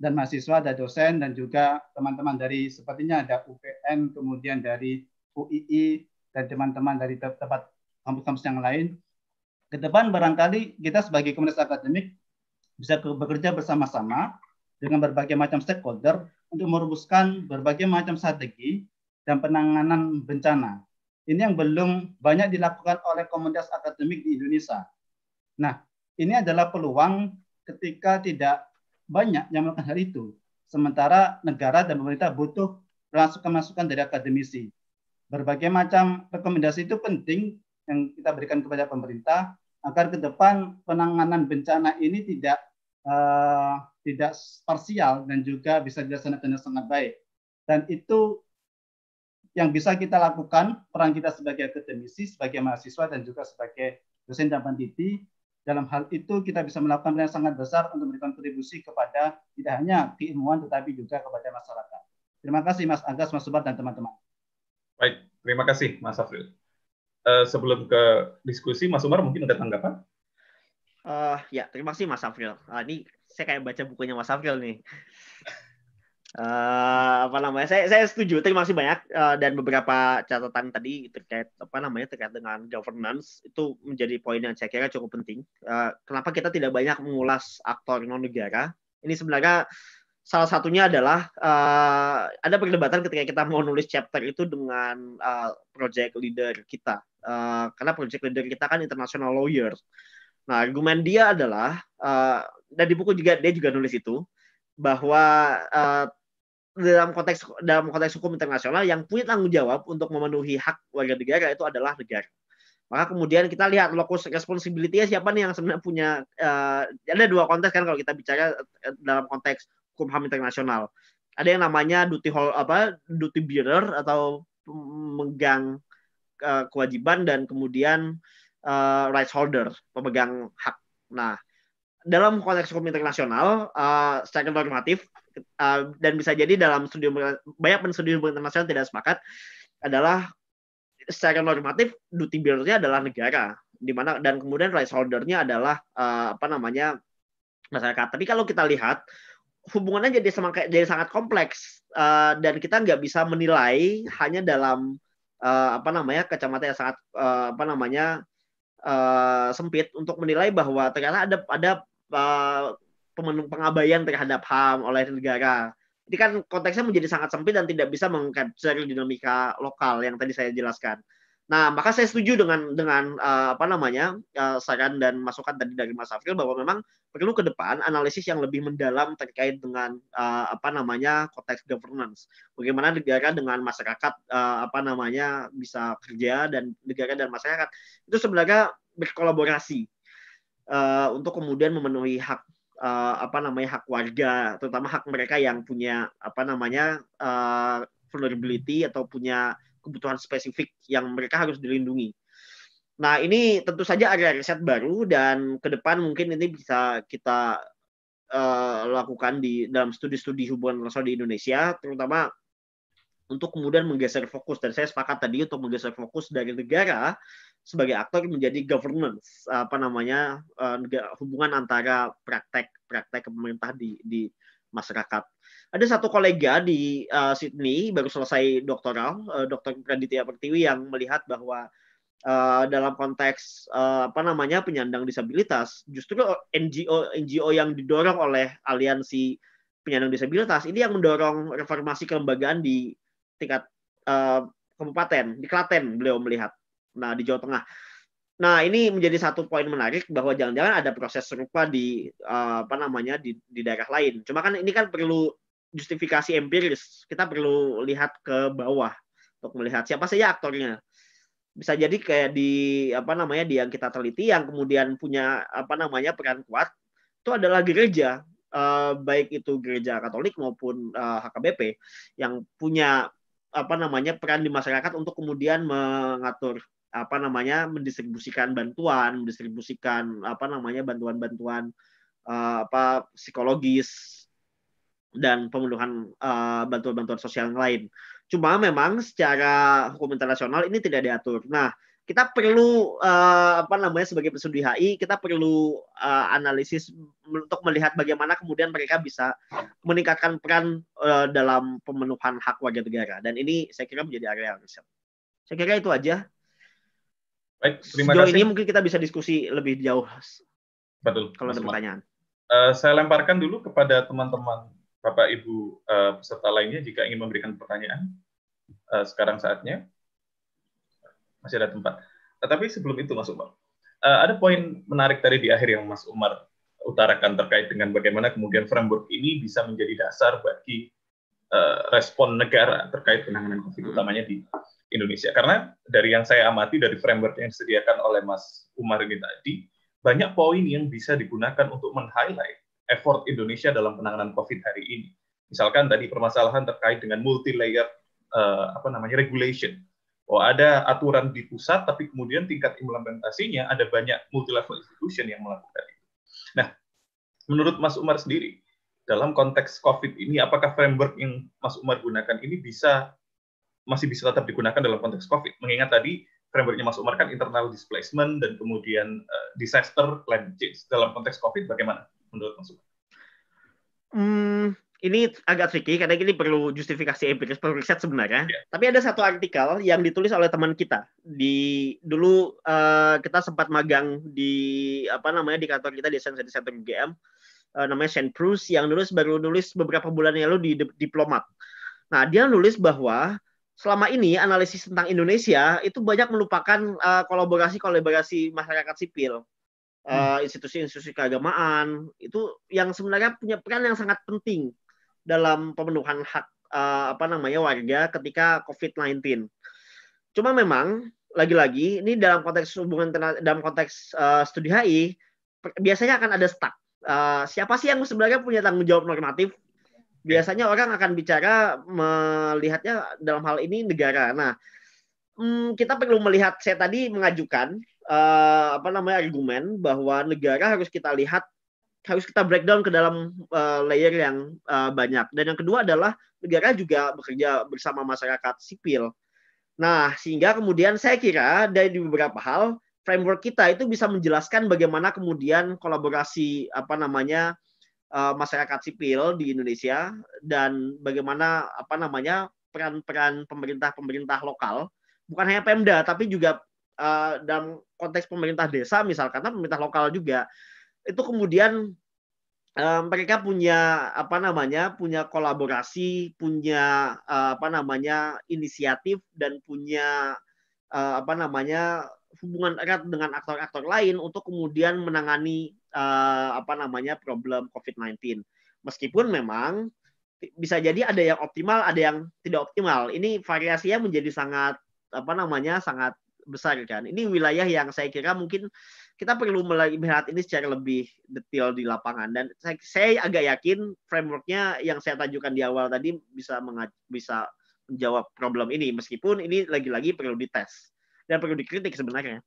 dan mahasiswa, ada dosen, dan juga teman-teman dari sepertinya ada UPN, kemudian dari UII, dan teman-teman dari tempat kampus-kampus yang lain. Ke depan barangkali kita sebagai komunitas akademik bisa bekerja bersama-sama dengan berbagai macam stakeholder untuk merumuskan berbagai macam strategi dan penanganan bencana. Ini yang belum banyak dilakukan oleh komunitas akademik di Indonesia. Nah, ini adalah peluang ketika tidak banyak yang melakukan hal itu. Sementara negara dan pemerintah butuh masukan masukan dari akademisi. Berbagai macam rekomendasi itu penting yang kita berikan kepada pemerintah agar ke depan penanganan bencana ini tidak uh, tidak parsial dan juga bisa dilaksanakan dengan sangat baik. Dan itu yang bisa kita lakukan peran kita sebagai akademisi, sebagai mahasiswa dan juga sebagai dosen dan pendidik dalam hal itu kita bisa melakukan yang sangat besar untuk memberikan kontribusi kepada tidak hanya keilmuan tetapi juga kepada masyarakat. Terima kasih Mas Agas, Mas Subat, dan teman-teman.
Baik, terima kasih Mas Afril. Uh, eh, sebelum ke diskusi, Mas Umar mungkin ada tanggapan?
Uh, ya, terima kasih Mas Afril. Uh, ah, ini saya kayak baca bukunya Mas Afril nih. Eh, apa namanya saya saya setuju terima kasih banyak uh, dan beberapa catatan tadi terkait apa namanya terkait dengan governance itu menjadi poin yang saya kira cukup penting uh, kenapa kita tidak banyak mengulas aktor non negara ini sebenarnya salah satunya adalah uh, ada perdebatan ketika kita mau nulis chapter itu dengan uh, project leader kita uh, karena project leader kita kan international lawyers nah argumen dia adalah uh, dan di buku juga dia juga nulis itu bahwa uh, dalam konteks dalam konteks hukum internasional yang punya tanggung jawab untuk memenuhi hak warga negara itu adalah negara. Maka kemudian kita lihat lokus responsibility siapa nih yang sebenarnya punya uh, ada dua konteks kan kalau kita bicara eh, dalam konteks hukum HAM internasional. Ada yang namanya duty hall apa duty bearer atau pemegang uh, kewajiban dan kemudian uh, rights holder, pemegang hak. Nah, dalam konteks hukum internasional uh, secara normatif uh, dan bisa jadi dalam studi banyak studi hubungan internasional tidak sepakat adalah secara normatif duty bearer-nya adalah negara di mana dan kemudian rights holder-nya adalah uh, apa namanya masyarakat. Tapi kalau kita lihat hubungannya jadi semangka, jadi sangat kompleks uh, dan kita nggak bisa menilai hanya dalam uh, apa namanya kacamata yang sangat uh, apa namanya uh, sempit untuk menilai bahwa ternyata ada ada uh, pengabaian terhadap HAM oleh negara. Ini kan konteksnya menjadi sangat sempit dan tidak bisa mengcapture dinamika lokal yang tadi saya jelaskan. Nah, maka saya setuju dengan dengan uh, apa namanya uh, saran dan masukan tadi dari Mas Afil bahwa memang perlu ke depan analisis yang lebih mendalam terkait dengan uh, apa namanya konteks governance. Bagaimana negara dengan masyarakat uh, apa namanya bisa kerja dan negara dan masyarakat itu sebenarnya berkolaborasi uh, untuk kemudian memenuhi hak uh, apa namanya hak warga, terutama hak mereka yang punya apa namanya uh, vulnerability atau punya kebutuhan spesifik yang mereka harus dilindungi. Nah, ini tentu saja ada riset baru dan ke depan mungkin ini bisa kita uh, lakukan di dalam studi-studi hubungan internasional di Indonesia, terutama untuk kemudian menggeser fokus dan saya sepakat tadi untuk menggeser fokus dari negara sebagai aktor menjadi governance apa namanya eh, hubungan antara praktek-praktek pemerintah di di masyarakat. Ada satu kolega di uh, Sydney baru selesai doktoral, uh, eh, Dr. Praditya Pertiwi yang melihat bahwa uh, dalam konteks uh, apa namanya penyandang disabilitas, justru NGO NGO yang didorong oleh aliansi penyandang disabilitas ini yang mendorong reformasi kelembagaan di tingkat uh, kabupaten di Klaten beliau melihat nah di Jawa Tengah nah ini menjadi satu poin menarik bahwa jangan-jangan ada proses serupa di uh, apa namanya di, di daerah lain cuma kan ini kan perlu justifikasi empiris kita perlu lihat ke bawah untuk melihat siapa saja aktornya bisa jadi kayak di apa namanya di yang kita teliti yang kemudian punya apa namanya peran kuat itu adalah gereja eh, baik itu gereja Katolik maupun eh, HKBP yang punya apa namanya peran di masyarakat untuk kemudian mengatur apa namanya mendistribusikan bantuan, mendistribusikan apa namanya bantuan-bantuan uh, apa psikologis dan pemenuhan bantuan eh, bantuan-bantuan sosial yang lain. Cuma memang secara hukum internasional ini tidak diatur. Nah, kita perlu uh, apa namanya sebagai pesudi HI kita perlu uh, analisis untuk melihat bagaimana kemudian mereka bisa meningkatkan peran uh, dalam pemenuhan hak warga negara dan ini saya kira menjadi area riset. Saya kira itu aja. Baik, terima Sejauh kasih. ini mungkin kita bisa diskusi lebih jauh. Betul. Kalau ada pertanyaan.
Uh, saya lemparkan dulu kepada teman-teman Bapak
Ibu uh,
peserta lainnya jika ingin memberikan pertanyaan uh, sekarang saatnya masih ada tempat. Tetapi nah, sebelum itu Mas Umar, uh, ada poin menarik tadi di akhir yang Mas Umar utarakan terkait dengan bagaimana kemudian framework ini bisa menjadi dasar bagi uh, respon negara terkait penanganan COVID, hmm. utamanya di Indonesia. Karena dari yang saya amati dari framework yang disediakan oleh Mas Umar ini tadi, banyak poin yang bisa digunakan untuk men-highlight effort Indonesia dalam penanganan COVID hari ini. Misalkan tadi permasalahan terkait dengan multi-layer uh, eh, apa namanya regulation oh ada aturan di pusat, tapi kemudian tingkat implementasinya ada banyak multilevel institution yang melakukan itu. Nah, menurut Mas Umar sendiri, dalam konteks COVID ini, apakah framework yang Mas Umar gunakan ini bisa masih bisa tetap digunakan dalam konteks COVID? Mengingat tadi frameworknya Mas Umar kan internal displacement dan kemudian uh, disaster climate change dalam konteks
COVID bagaimana menurut Mas Umar? Hmm, ini agak tricky karena ini perlu justifikasi empiris, perlu riset sebenarnya. Yeah. Tapi ada satu artikel yang ditulis oleh teman kita di dulu uh, kita sempat magang di apa namanya di kantor kita di Center Center UGM uh, eh, namanya Shane Bruce yang nulis baru nulis beberapa bulan yang lalu di Diplomat. Nah, dia nulis bahwa selama ini analisis tentang Indonesia itu banyak melupakan kolaborasi-kolaborasi eh, masyarakat sipil uh, hmm. institusi -institusi keagamaan itu yang sebenarnya punya peran yang sangat penting dalam pemenuhan hak uh, apa namanya warga ketika COVID-19. Cuma memang lagi-lagi ini dalam konteks hubungan dalam konteks uh, studi HI biasanya akan ada stuck. Uh, siapa sih yang sebenarnya punya tanggung jawab normatif? Biasanya orang akan bicara melihatnya dalam hal ini negara. Nah, hmm, kita perlu melihat saya tadi mengajukan uh, apa namanya argumen bahwa negara harus kita lihat harus kita breakdown ke dalam uh, layer yang uh, banyak. Dan yang kedua adalah negara juga bekerja bersama masyarakat sipil. Nah, sehingga kemudian saya kira dari beberapa hal framework kita itu bisa menjelaskan bagaimana kemudian kolaborasi apa namanya uh, masyarakat sipil di Indonesia dan bagaimana apa namanya peran-peran pemerintah-pemerintah lokal bukan hanya Pemda tapi juga uh, dalam konteks pemerintah desa misalkan pemerintah lokal juga itu kemudian eh, mereka punya apa namanya punya kolaborasi punya eh, apa namanya inisiatif dan punya eh, apa namanya hubungan erat dengan aktor-aktor lain untuk kemudian menangani apa namanya problem COVID-19 meskipun memang bisa jadi ada yang optimal ada yang tidak optimal ini variasinya menjadi sangat apa namanya sangat besar kan ini wilayah yang saya kira mungkin uh, kita perlu melihat ini secara lebih detail di lapangan dan saya, saya agak yakin frameworknya yang saya tajukkan di awal tadi bisa bisa menjawab problem ini meskipun ini lagi-lagi perlu dites dan perlu dikritik sebenarnya.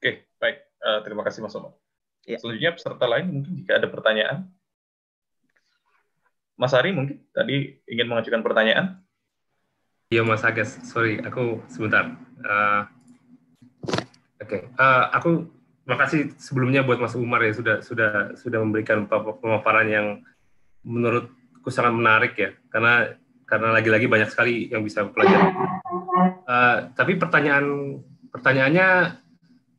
Oke baik uh, terima kasih Mas Omar. Ya. Selanjutnya peserta lain mungkin jika ada pertanyaan. Mas Ari mungkin tadi ingin mengajukan pertanyaan. Iya Mas Agus, sorry aku sebentar.
Uh, okay. uh, eh, aku makasih sebelumnya buat Mas Umar ya sudah sudah sudah memberikan pemaparan yang menurutku sangat menarik ya karena karena lagi-lagi banyak sekali yang bisa pelajari. Uh, tapi pertanyaan pertanyaannya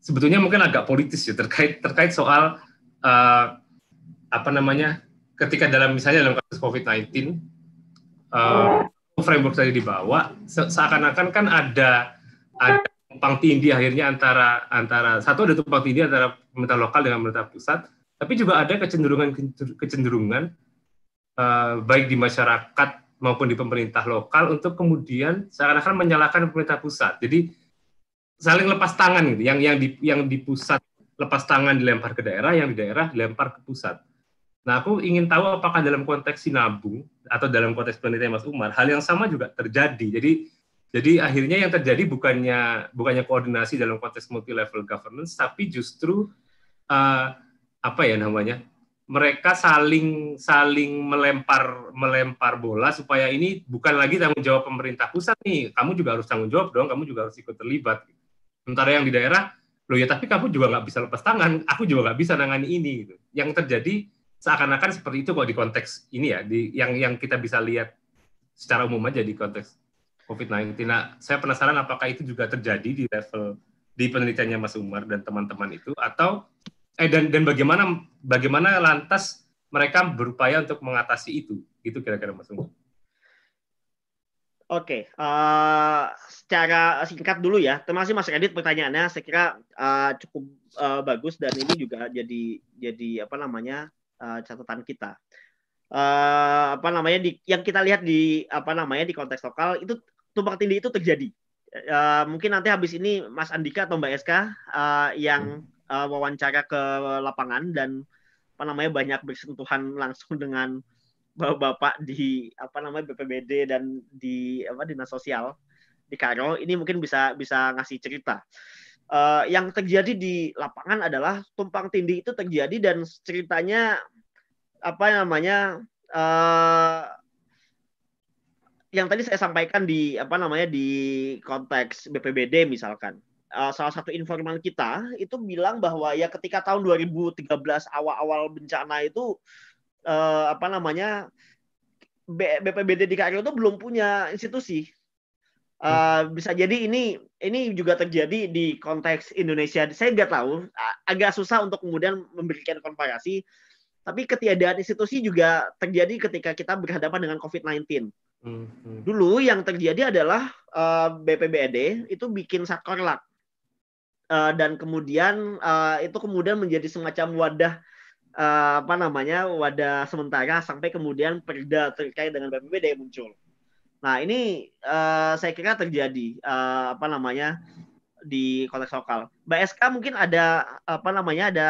sebetulnya mungkin agak politis ya terkait terkait soal uh, apa namanya ketika dalam misalnya dalam kasus COVID-19 uh, framework tadi dibawa seakan-akan kan ada ada tumpang tindih akhirnya antara antara satu ada tumpang tindih antara pemerintah lokal dengan pemerintah pusat, tapi juga ada kecenderungan kecenderungan uh, baik di masyarakat maupun di pemerintah lokal untuk kemudian seakan-akan menyalahkan pemerintah pusat. Jadi saling lepas tangan gitu, yang yang di yang di pusat lepas tangan dilempar ke daerah, yang di daerah dilempar ke pusat. Nah, aku ingin tahu apakah dalam konteks sinabung atau dalam konteks penelitian Mas Umar, hal yang sama juga terjadi. Jadi jadi akhirnya yang terjadi bukannya bukannya koordinasi dalam konteks multi level governance, tapi justru uh, apa ya namanya? Mereka saling saling melempar melempar bola supaya ini bukan lagi tanggung jawab pemerintah pusat nih, kamu juga harus tanggung jawab dong, kamu juga harus ikut terlibat. Sementara yang di daerah, lo ya tapi kamu juga nggak bisa lepas tangan, aku juga nggak bisa nangani ini. Gitu. Yang terjadi seakan-akan seperti itu kok di konteks ini ya, di yang yang kita bisa lihat secara umum aja di konteks COVID-19. Nah, saya penasaran apakah itu juga terjadi di level di penelitiannya Mas Umar dan teman-teman itu atau eh dan dan bagaimana bagaimana lantas mereka berupaya untuk mengatasi itu gitu kira-kira Mas Umar.
Oke, okay. uh, eh, secara singkat dulu ya, terima kasih Mas Redit pertanyaannya. Saya kira uh, cukup uh, bagus dan ini juga jadi jadi apa namanya uh, catatan kita. Uh, apa namanya di yang kita lihat di apa namanya di konteks lokal itu tumpang tindih itu terjadi. Uh, mungkin nanti habis ini Mas Andika atau Mbak SK uh, eh, yang uh, wawancara ke lapangan dan apa namanya banyak bersentuhan langsung dengan bapak-bapak di apa namanya BPBD dan di apa dinas sosial di Karo ini mungkin bisa bisa ngasih cerita. Uh, yang terjadi di lapangan adalah tumpang tindih itu terjadi dan ceritanya apa namanya uh, yang tadi saya sampaikan di apa namanya di konteks BPBD misalkan uh, salah satu informan kita itu bilang bahwa ya ketika tahun 2013 awal-awal bencana itu uh, apa namanya BPBD DKI itu belum punya institusi Uh, bisa jadi ini ini juga terjadi di konteks Indonesia. Saya nggak tahu, agak susah untuk kemudian memberikan komparasi. Tapi ketiadaan institusi juga terjadi ketika kita berhadapan dengan COVID-19. Hmm, hmm. Dulu yang terjadi adalah uh, eh, BPBD e itu bikin sakorlak uh, eh, dan kemudian uh, itu kemudian menjadi semacam wadah uh, apa namanya wadah sementara sampai kemudian perda terkait dengan BPBD e muncul. Nah ini uh, saya kira terjadi uh, apa namanya di konteks lokal. Mbak SK mungkin ada apa namanya ada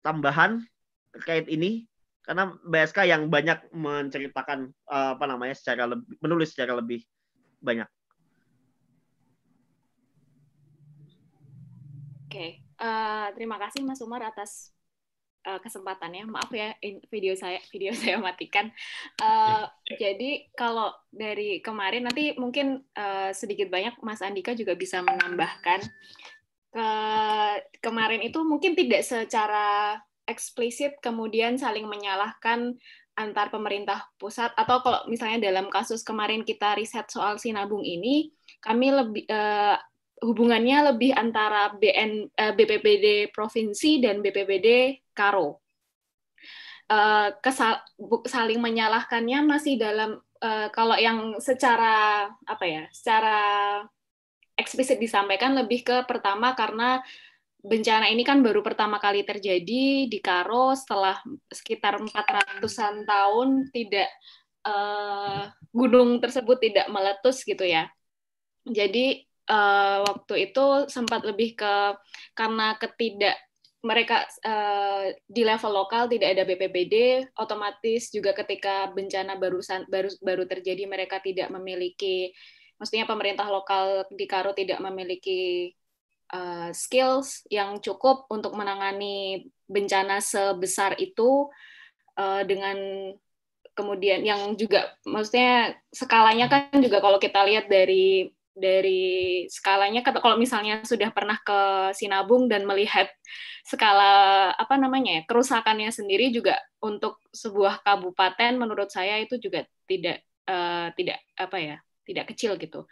tambahan terkait ini karena BSK yang banyak menceritakan uh, apa namanya secara lebih menulis secara lebih banyak.
Oke, okay. uh, eh, terima kasih Mas Umar atas uh, kesempatannya. Maaf ya video saya video saya matikan. Uh, jadi kalau dari kemarin nanti mungkin uh, sedikit banyak Mas Andika juga bisa menambahkan. Ke, kemarin itu mungkin tidak secara eksplisit kemudian saling menyalahkan antar pemerintah pusat atau kalau misalnya dalam kasus kemarin kita riset soal sinabung ini kami lebih eh, hubungannya lebih antara BN eh, BPBD provinsi dan BPBD Karo eh, kesal, saling menyalahkannya masih dalam eh, kalau yang secara apa ya secara eksplisit disampaikan lebih ke pertama karena bencana ini kan baru pertama kali terjadi di Karo setelah sekitar 400-an tahun tidak uh, gunung tersebut tidak meletus gitu ya. Jadi uh, waktu itu sempat lebih ke karena ketidak mereka uh, di level lokal tidak ada BPBD, otomatis juga ketika bencana barusan baru baru terjadi mereka tidak memiliki maksudnya pemerintah lokal di Karo tidak memiliki uh, skills yang cukup untuk menangani bencana sebesar itu uh, dengan kemudian yang juga maksudnya skalanya kan juga kalau kita lihat dari dari skalanya kalau misalnya sudah pernah ke Sinabung dan melihat skala apa namanya ya, kerusakannya sendiri juga untuk sebuah kabupaten menurut saya itu juga tidak uh, tidak apa ya tidak kecil gitu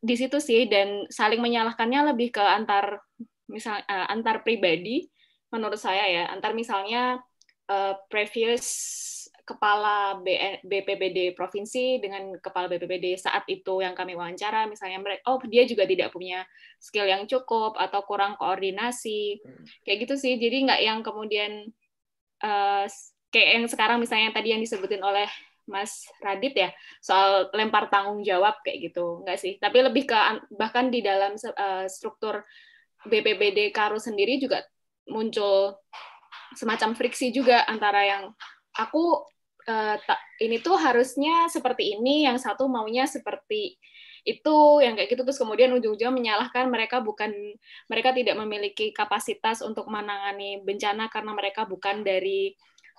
di situ sih dan saling menyalahkannya lebih ke antar misal uh, antar pribadi menurut saya ya antar misalnya uh, previous kepala BPBD eh, provinsi dengan kepala BPBD saat itu yang kami wawancara misalnya mereka oh dia juga tidak punya skill yang cukup atau kurang koordinasi kayak gitu sih jadi nggak yang kemudian uh, kayak yang sekarang misalnya yang tadi yang disebutin oleh Mas Radit ya soal lempar tanggung jawab kayak gitu enggak sih tapi lebih ke bahkan di dalam eh, struktur BPBD Karu sendiri juga muncul semacam friksi juga antara yang aku eh, tak, ini tuh harusnya seperti ini yang satu maunya seperti itu yang kayak gitu terus kemudian ujung ujung menyalahkan mereka bukan mereka tidak memiliki kapasitas untuk menangani bencana karena mereka bukan dari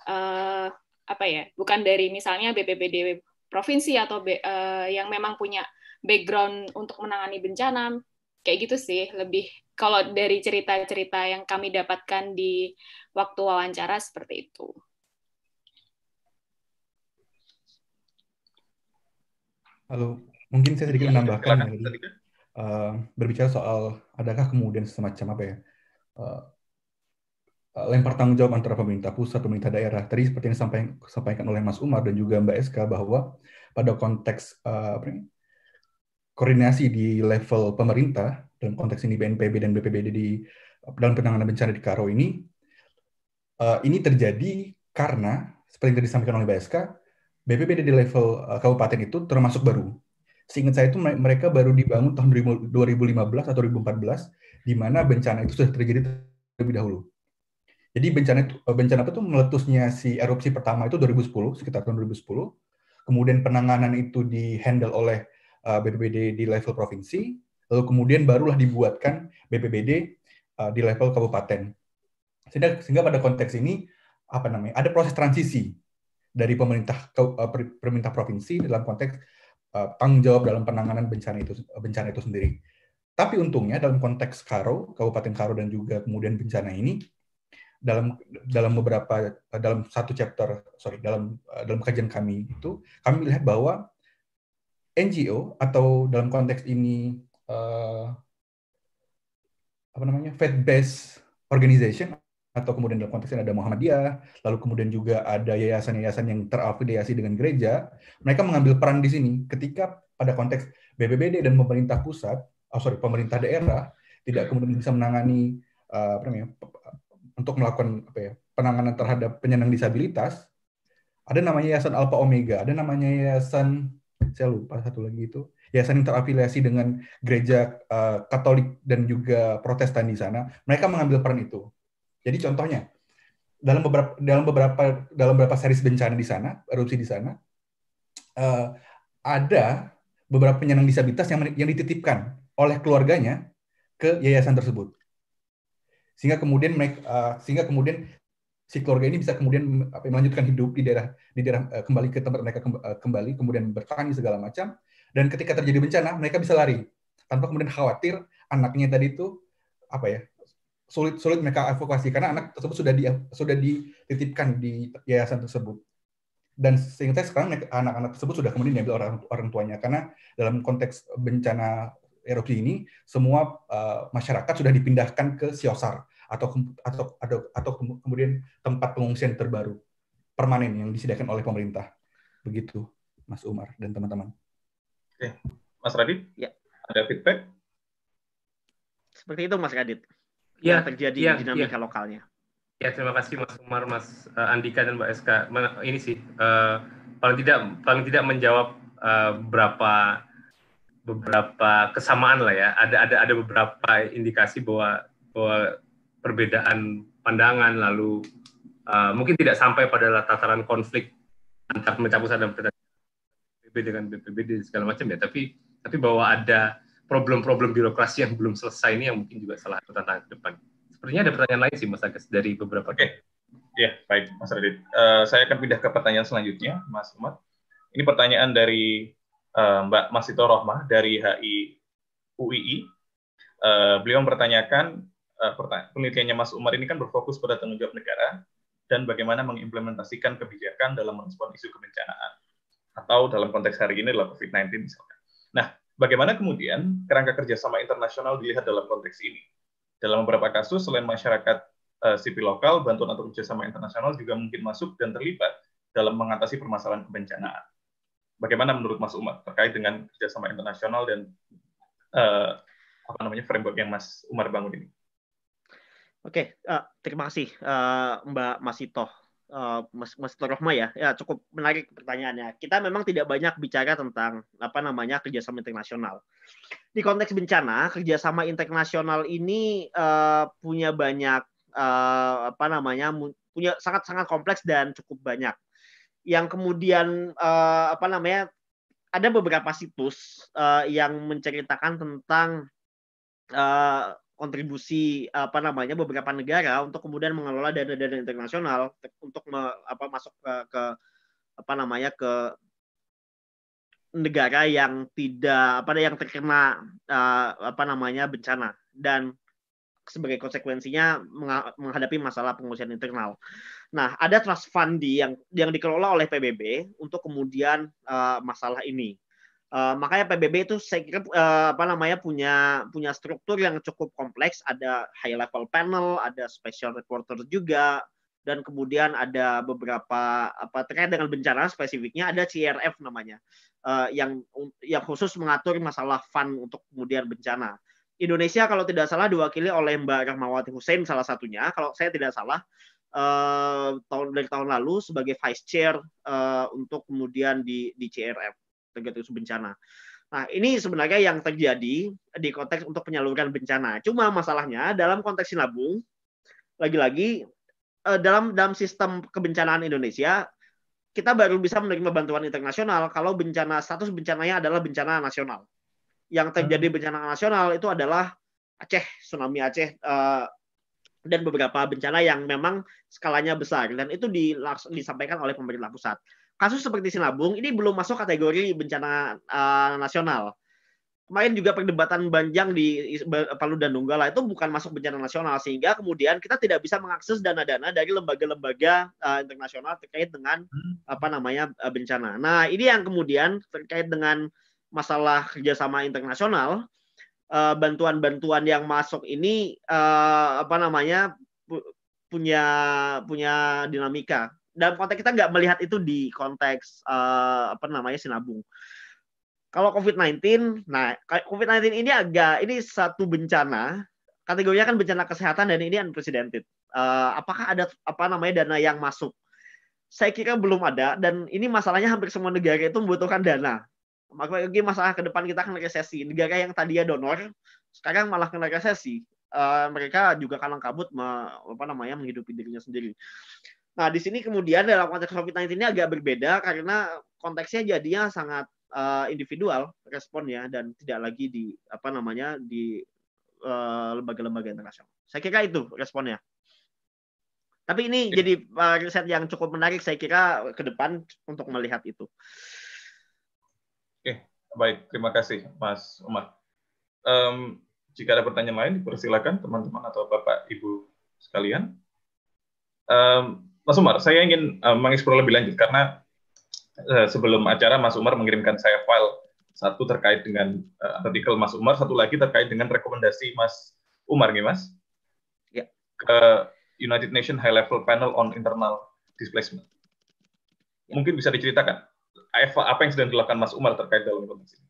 eh, apa ya bukan dari misalnya BPBD provinsi atau B, uh, yang memang punya background untuk menangani bencana kayak gitu sih lebih kalau dari cerita-cerita yang kami dapatkan di waktu wawancara seperti itu.
Halo, mungkin saya sedikit iya, menambahkan ya, uh, berbicara soal adakah kemudian semacam apa ya uh, Eh, lempar tanggung jawab antara pemerintah pusat, pemerintah daerah. Tadi seperti yang disampaikan oleh Mas Umar dan juga Mbak SK bahwa pada konteks uh, koordinasi di level pemerintah dalam konteks ini BNPB dan BPBD di dalam penanganan bencana di Karo ini eh, ini terjadi karena seperti yang tadi disampaikan oleh Mbak SK, BPBD di level kabupaten itu termasuk baru. Seingat saya itu mereka baru dibangun tahun 2015 atau 2014 di mana bencana itu sudah terjadi terlebih dahulu jadi bencana itu, eh, bencana apa tuh meletusnya si erupsi pertama itu 2010, sekitar tahun 2010. Kemudian penanganan itu di handle oleh uh, eh, BPBD di level provinsi, lalu kemudian barulah dibuatkan BPBD uh, eh, di level kabupaten. Sehingga, sehingga pada konteks ini apa namanya? Ada proses transisi dari pemerintah uh, pemerintah provinsi dalam konteks uh, tanggung jawab dalam penanganan bencana itu bencana itu sendiri. Tapi untungnya dalam konteks Karo, Kabupaten Karo dan juga kemudian bencana ini dalam dalam beberapa dalam satu chapter sorry dalam dalam kajian kami itu kami melihat bahwa NGO atau dalam konteks ini uh, apa namanya faith based organization atau kemudian dalam konteks ini ada Muhammadiyah lalu kemudian juga ada yayasan-yayasan yang terafiliasi dengan gereja mereka mengambil peran di sini ketika pada konteks BBBD dan pemerintah pusat oh sorry pemerintah daerah tidak kemudian bisa menangani uh, apa namanya untuk melakukan apa ya, penanganan terhadap penyandang disabilitas, ada namanya Yayasan Alpha Omega, ada namanya Yayasan saya lupa satu lagi itu yayasan yang terafiliasi dengan gereja uh, Katolik dan juga Protestan di sana, mereka mengambil peran itu. Jadi contohnya dalam beberapa dalam beberapa dalam beberapa series bencana di sana, erupsi di sana, uh, ada beberapa penyandang disabilitas yang yang dititipkan oleh keluarganya ke yayasan tersebut sehingga kemudian uh, sehingga kemudian si keluarga ini bisa kemudian apa, melanjutkan hidup di daerah di daerah uh, kembali ke tempat mereka eh, kembali kemudian bertani segala macam dan ketika terjadi bencana mereka bisa lari tanpa kemudian khawatir anaknya tadi itu apa ya sulit sulit mereka evakuasi karena anak tersebut sudah di sudah dititipkan di yayasan tersebut dan sehingga sekarang anak-anak tersebut sudah kemudian diambil orang orang tuanya karena dalam konteks bencana erupsi ini semua uh, masyarakat sudah dipindahkan ke Siosar atau atau atau, atau kemudian tempat pengungsian terbaru permanen yang disediakan oleh pemerintah. Begitu Mas Umar dan teman-teman.
Oke, Mas Radit? Ya. Ada feedback? Seperti itu Mas Radit. Ya, yang terjadi ya, dinamika ya. lokalnya. Ya, terima kasih
Mas Umar, Mas eh, Andika dan Mbak SK. Ini sih uh, paling tidak paling tidak menjawab uh, berapa beberapa kesamaan lah ya. Ada ada ada beberapa indikasi bahwa bahwa perbedaan pandangan lalu uh, mungkin tidak sampai pada tataran konflik antar pemerintah pusat dan BPBD dengan BPBD segala macam ya. Tapi tapi bahwa ada problem-problem birokrasi yang belum
selesai ini yang mungkin juga salah satu tantangan ke depan. Sepertinya ada pertanyaan lain sih Mas Agus dari beberapa. Oke, okay. ya baik Mas Radit. Uh, saya akan pindah ke pertanyaan selanjutnya, Mas Umar. Ini pertanyaan dari Eh, Mbak Masito Rohmah dari HI UII. Eh, beliau mempertanyakan eh, penelitiannya Mas Umar ini kan berfokus pada tanggung jawab negara dan bagaimana mengimplementasikan kebijakan dalam merespon isu kebencanaan atau dalam konteks hari ini adalah COVID-19 misalnya. Nah, bagaimana kemudian kerangka kerjasama internasional dilihat dalam konteks ini? Dalam beberapa kasus, selain masyarakat uh, sipil lokal, bantuan atau kerjasama internasional juga mungkin masuk dan terlibat dalam mengatasi permasalahan kebencanaan bagaimana menurut Mas Umar terkait dengan kerjasama internasional dan uh, apa namanya framework yang Mas Umar bangun ini?
Oke, okay, uh, eh, terima kasih uh, Mbak Masito. Uh, Mas, Mas Torohma ya. ya, cukup menarik pertanyaannya. Kita memang tidak banyak bicara tentang apa namanya kerjasama internasional. Di konteks bencana, kerjasama internasional ini uh, punya banyak uh, apa namanya punya sangat-sangat kompleks dan cukup banyak yang kemudian uh, apa namanya ada beberapa situs uh, yang menceritakan tentang uh, kontribusi apa namanya beberapa negara untuk kemudian mengelola dana-dana internasional untuk me, apa masuk ke, ke apa namanya ke negara yang tidak apa yang terkena uh, apa namanya bencana dan sebagai konsekuensinya menghadapi masalah pengungsian internal. Nah, ada trust fund yang yang dikelola oleh PBB untuk kemudian uh, masalah ini. Uh, makanya PBB itu saya kira uh, apa namanya punya punya struktur yang cukup kompleks, ada high level panel, ada special reporter juga, dan kemudian ada beberapa apa terkait dengan bencana spesifiknya ada CRF namanya uh, yang yang khusus mengatur masalah fund untuk kemudian bencana. Indonesia kalau tidak salah diwakili oleh Mbak Rahmawati Hussein salah satunya. Kalau saya tidak salah Eh, tahun dari tahun lalu sebagai vice chair uh, untuk kemudian di di CRF tergantung Bencana. Nah, ini sebenarnya yang terjadi di konteks untuk penyaluran bencana. Cuma masalahnya dalam konteks sinabung lagi-lagi uh, dalam dalam sistem kebencanaan Indonesia kita baru bisa menerima bantuan internasional kalau bencana status bencananya adalah bencana nasional. Yang terjadi hmm. bencana nasional itu adalah Aceh, tsunami Aceh uh, dan beberapa bencana yang memang skalanya besar dan itu disampaikan oleh pemerintah pusat. Kasus seperti Sinabung ini belum masuk kategori bencana uh, nasional. Kemarin juga perdebatan panjang di Palu dan Donggala itu bukan masuk bencana nasional sehingga kemudian kita tidak bisa mengakses dana-dana dari lembaga-lembaga uh, internasional terkait dengan hmm. apa namanya uh, bencana. Nah, ini yang kemudian terkait dengan masalah kerjasama internasional Eh, bantuan-bantuan yang masuk ini uh, apa namanya pu punya punya dinamika. dan konteks kita nggak melihat itu di konteks uh, apa namanya sinabung. Kalau COVID-19, nah COVID-19 ini agak ini satu bencana. Kategorinya kan bencana kesehatan dan ini unprecedented. Uh, apakah ada apa namanya dana yang masuk? Saya kira belum ada dan ini masalahnya hampir semua negara itu membutuhkan dana Makanya lagi masalah ke depan kita akan resesi. Negara yang tadinya donor sekarang malah kena resesi. Uh, mereka juga kalang kabut me, apa namanya menghidupi dirinya sendiri. Nah, di sini kemudian dalam konteks COVID-19 ini agak berbeda karena konteksnya jadinya sangat uh, individual responnya dan tidak lagi di apa namanya di lembaga eh, lembaga-lembaga internasional. Saya kira itu responnya. Tapi ini jadi uh, riset yang cukup menarik saya kira ke depan untuk melihat itu.
Baik, terima kasih Mas Umar. Um, jika ada pertanyaan lain, dipersilakan teman-teman atau Bapak Ibu sekalian. Um, Mas Umar, saya ingin um, mengeksplor lebih lanjut karena uh, sebelum acara Mas Umar mengirimkan saya file satu terkait dengan uh, artikel Mas Umar, satu lagi terkait dengan rekomendasi Mas Umar, nih Mas, ya. ke United Nations High Level Panel on Internal Displacement. Ya. Mungkin bisa diceritakan apa yang sedang dilakukan Mas Umar terkait dalam konteks ini?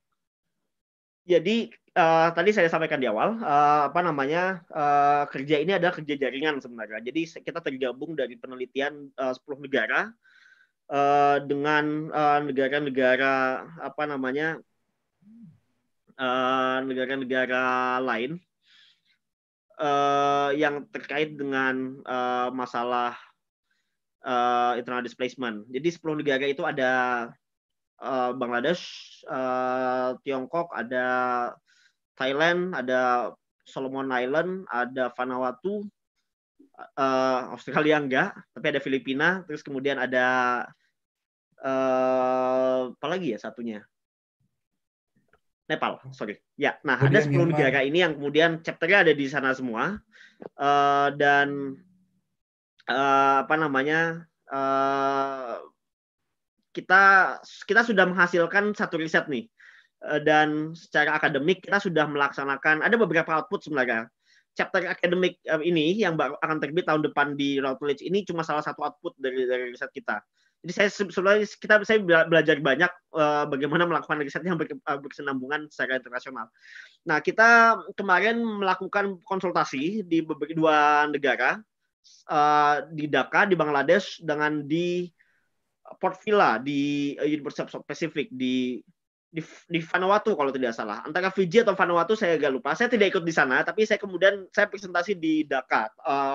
Jadi uh, tadi saya sampaikan di awal uh, apa namanya uh, kerja ini adalah kerja jaringan sebenarnya. Jadi kita tergabung dari penelitian uh, 10 negara uh, dengan negara-negara uh, apa namanya negara-negara uh, lain uh, yang terkait dengan uh, masalah uh, internal displacement. Jadi 10 negara itu ada uh, Bangladesh, uh, Tiongkok, ada Thailand, ada Solomon Island, ada Vanuatu, uh, Australia enggak, tapi ada Filipina, terus kemudian ada uh, apa lagi ya satunya? Nepal, sorry. Ya, nah kemudian ada 10 negara ini yang kemudian chapternya ada di sana semua. Uh, dan uh, apa namanya uh, kita kita sudah menghasilkan satu riset nih uh, dan secara akademik kita sudah melaksanakan ada beberapa output sebenarnya chapter akademik ini yang baru akan terbit tahun depan di Routledge ini cuma salah satu output dari dari riset kita jadi saya sebenarnya kita saya belajar banyak uh, bagaimana melakukan riset yang ber, uh, berkesinambungan secara internasional. Nah kita kemarin melakukan konsultasi di beberapa dua negara uh, di Dhaka di Bangladesh dengan di Port Vila di Universitas eh, Pacific di di, di Vanuatu kalau tidak salah antara Fiji atau Vanuatu saya agak lupa saya tidak ikut di sana tapi saya kemudian saya presentasi di Dhaka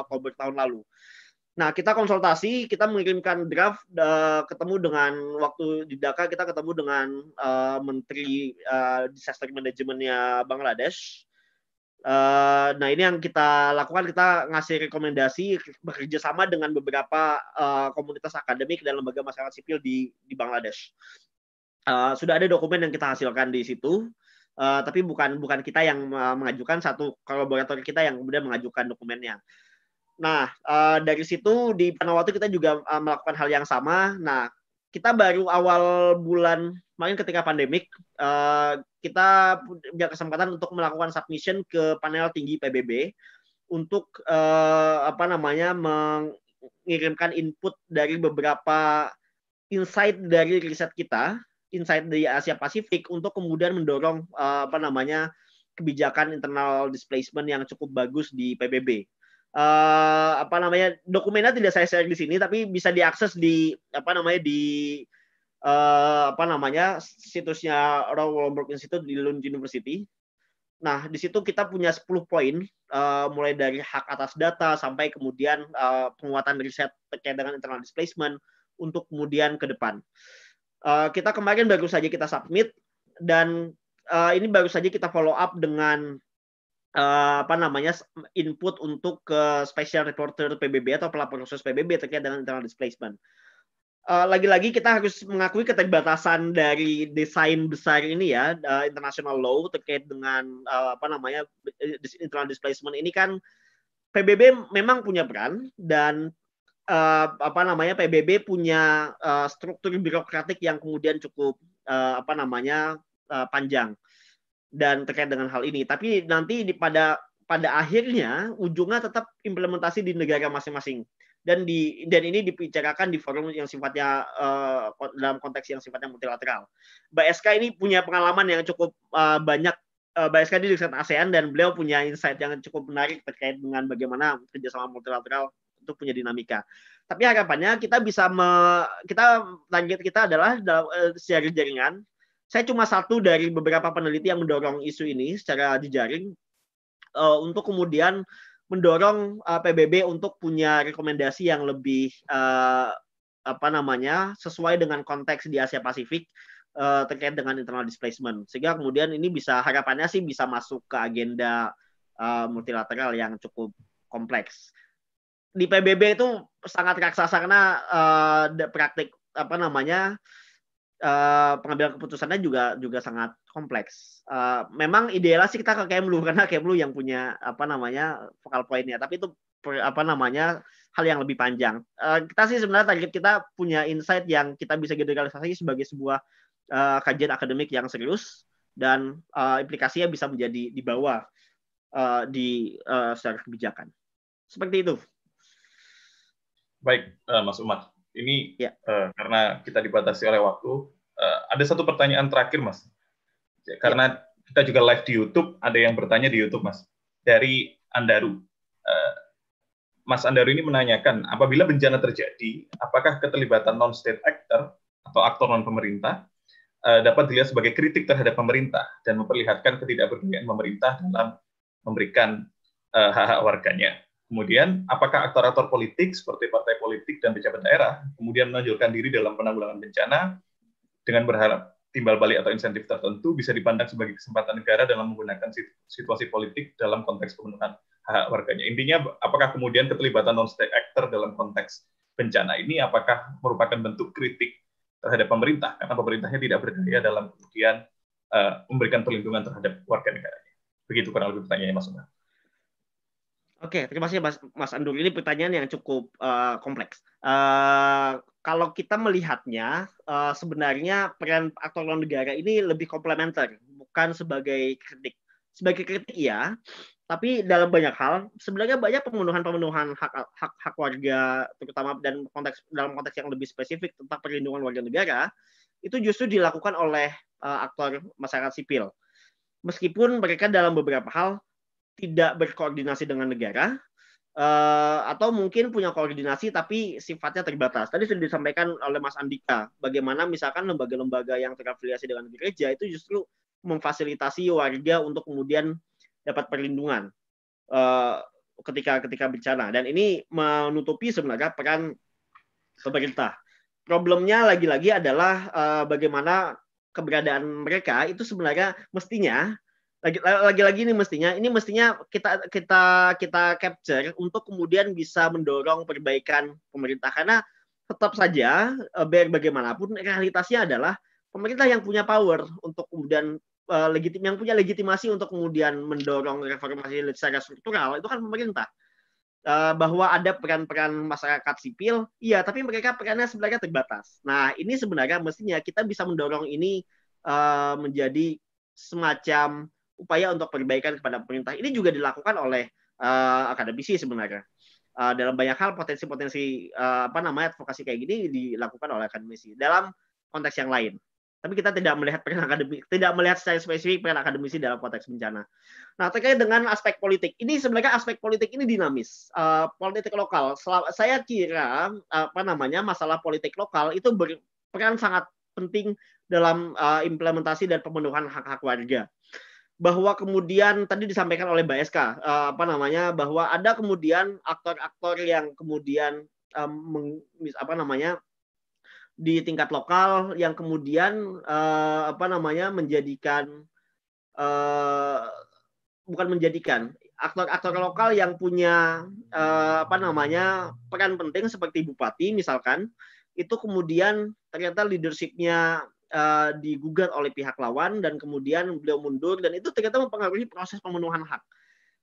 uh, tahun lalu nah kita konsultasi kita mengirimkan draft uh, ketemu dengan waktu di Dhaka kita ketemu dengan uh, Menteri uh, Disaster Managementnya Bangladesh Uh, nah ini yang kita lakukan kita ngasih rekomendasi bekerja sama dengan beberapa uh, komunitas akademik dan lembaga masyarakat sipil di di Bangladesh. Uh, sudah ada dokumen yang kita hasilkan di situ, uh, tapi bukan bukan kita yang uh, mengajukan satu kolaborator kita yang kemudian mengajukan dokumennya. Nah uh, dari situ di Panawatu kita juga uh, melakukan hal yang sama. Nah kita baru awal bulan kemarin ketika pandemik uh, kita punya kesempatan untuk melakukan submission ke panel tinggi PBB untuk uh, apa namanya mengirimkan input dari beberapa insight dari riset kita, insight dari Asia Pasifik untuk kemudian mendorong uh, apa namanya kebijakan internal displacement yang cukup bagus di PBB uh, apa namanya dokumennya tidak saya share di sini tapi bisa diakses di apa namanya di uh, apa namanya situsnya Raw Wallenberg Institute di Lund University. Nah, di situ kita punya 10 poin uh, mulai dari hak atas data sampai kemudian uh, penguatan riset terkait dengan internal displacement untuk kemudian ke depan. Uh, kita kemarin baru saja kita submit dan uh, ini baru saja kita follow up dengan Eh, apa namanya input untuk ke special reporter PBB atau pelapor khusus PBB terkait dengan internal displacement. Eh, lagi-lagi uh, kita harus mengakui keterbatasan dari desain besar ini ya uh, international law terkait dengan uh, apa namanya internal displacement ini kan PBB memang punya peran dan uh, apa namanya PBB punya uh, struktur birokratik yang kemudian cukup uh, apa namanya uh, panjang. Uh, dan terkait dengan hal ini. Tapi nanti di, pada pada akhirnya ujungnya tetap implementasi di negara masing-masing dan di dan ini dibicarakan di forum yang sifatnya uh, dalam konteks yang sifatnya multilateral. Bsk ini punya pengalaman yang cukup uh, banyak uh, Mbak SK di dekat ASEAN dan beliau punya insight yang cukup menarik terkait dengan bagaimana kerjasama multilateral itu punya dinamika. Tapi harapannya kita bisa me, kita target kita adalah dalam uh, secara jaringan saya cuma satu dari beberapa peneliti yang mendorong isu ini secara dijaring uh, eh, untuk kemudian mendorong uh, eh, PBB untuk punya rekomendasi yang lebih uh, apa namanya sesuai dengan konteks di Asia Pasifik uh, terkait dengan internal displacement sehingga kemudian ini bisa harapannya sih bisa masuk ke agenda uh, multilateral yang cukup kompleks di PBB itu sangat raksasa karena uh, praktik apa namanya uh, pengambilan keputusannya juga juga sangat kompleks. Uh, memang idealnya sih kita ke Kemlu karena Kemlu yang punya apa namanya vokal poinnya, tapi itu apa namanya hal yang lebih panjang. Uh, kita sih sebenarnya target kita punya insight yang kita bisa generalisasi sebagai sebuah uh, kajian akademik yang serius dan uh, implikasinya bisa menjadi dibawa uh, di uh, secara kebijakan. Seperti itu.
Baik, uh, Mas Umar. Ini ya. uh, karena kita dibatasi oleh waktu. Uh, ada satu pertanyaan terakhir, Mas. Ya, karena ya. kita juga live di YouTube, ada yang bertanya di YouTube, Mas. Dari Andaru. Uh, Mas Andaru ini menanyakan, apabila bencana terjadi, apakah keterlibatan non-state actor atau aktor non-pemerintah uh, dapat dilihat sebagai kritik terhadap pemerintah dan memperlihatkan ketidakberdayaan pemerintah dalam memberikan hak-hak uh, warganya? Kemudian, apakah aktor-aktor politik seperti partai politik dan pejabat daerah kemudian menonjolkan diri dalam penanggulangan bencana dengan berharap timbal balik atau insentif tertentu bisa dipandang sebagai kesempatan negara dalam menggunakan situasi politik dalam konteks pemenuhan hak warganya. Intinya, apakah kemudian keterlibatan non-state actor dalam konteks bencana ini apakah merupakan bentuk kritik terhadap pemerintah karena pemerintahnya tidak berdaya dalam kemudian uh, memberikan perlindungan terhadap warga negaranya. Begitu kurang lebih pertanyaannya Mas Umar.
Oke, terima kasih Mas, Mas Andung. Ini pertanyaan yang cukup uh, kompleks. Uh, kalau kita melihatnya, uh, sebenarnya peran aktor luar negara ini lebih komplementer, bukan sebagai kritik. Sebagai kritik ya, tapi dalam banyak hal sebenarnya banyak pemenuhan-pemenuhan hak, hak hak warga terutama dan konteks dalam konteks yang lebih spesifik tentang perlindungan warga negara itu justru dilakukan oleh uh, aktor masyarakat sipil. Meskipun mereka dalam beberapa hal tidak berkoordinasi dengan negara uh, atau mungkin punya koordinasi tapi sifatnya terbatas. Tadi sudah disampaikan oleh Mas Andika, bagaimana misalkan lembaga-lembaga yang terafiliasi dengan gereja itu justru memfasilitasi warga untuk kemudian dapat perlindungan uh, ketika ketika bencana. Dan ini menutupi sebenarnya peran pemerintah. Problemnya lagi-lagi adalah uh, bagaimana keberadaan mereka itu sebenarnya mestinya lagi-lagi ini mestinya ini mestinya kita kita kita capture untuk kemudian bisa mendorong perbaikan pemerintah karena tetap saja eh, biar bagaimanapun realitasnya adalah pemerintah yang punya power untuk kemudian uh, legitim yang punya legitimasi untuk kemudian mendorong reformasi secara struktural itu kan pemerintah uh, bahwa ada peran-peran masyarakat sipil iya tapi mereka perannya sebenarnya terbatas nah ini sebenarnya mestinya kita bisa mendorong ini uh, menjadi semacam upaya untuk perbaikan kepada pemerintah ini juga dilakukan oleh uh, akademisi sebenarnya uh, dalam banyak hal potensi-potensi uh, apa namanya advokasi kayak gini dilakukan oleh akademisi dalam konteks yang lain tapi kita tidak melihat peran akademik, tidak melihat secara spesifik peran akademisi dalam konteks bencana. Nah terkait dengan aspek politik, ini sebenarnya aspek politik ini dinamis, uh, politik lokal. Saya kira apa namanya masalah politik lokal itu berperan sangat penting dalam uh, implementasi dan pemenuhan hak-hak warga bahwa kemudian tadi disampaikan oleh Mbak SK uh, eh, apa namanya bahwa ada kemudian aktor-aktor yang kemudian um, meng, apa namanya di tingkat lokal yang kemudian uh, apa namanya menjadikan uh, bukan menjadikan aktor-aktor lokal yang punya uh, apa namanya peran penting seperti bupati misalkan itu kemudian ternyata leadershipnya uh, digugat oleh pihak lawan dan kemudian beliau mundur dan itu ternyata mempengaruhi proses pemenuhan hak.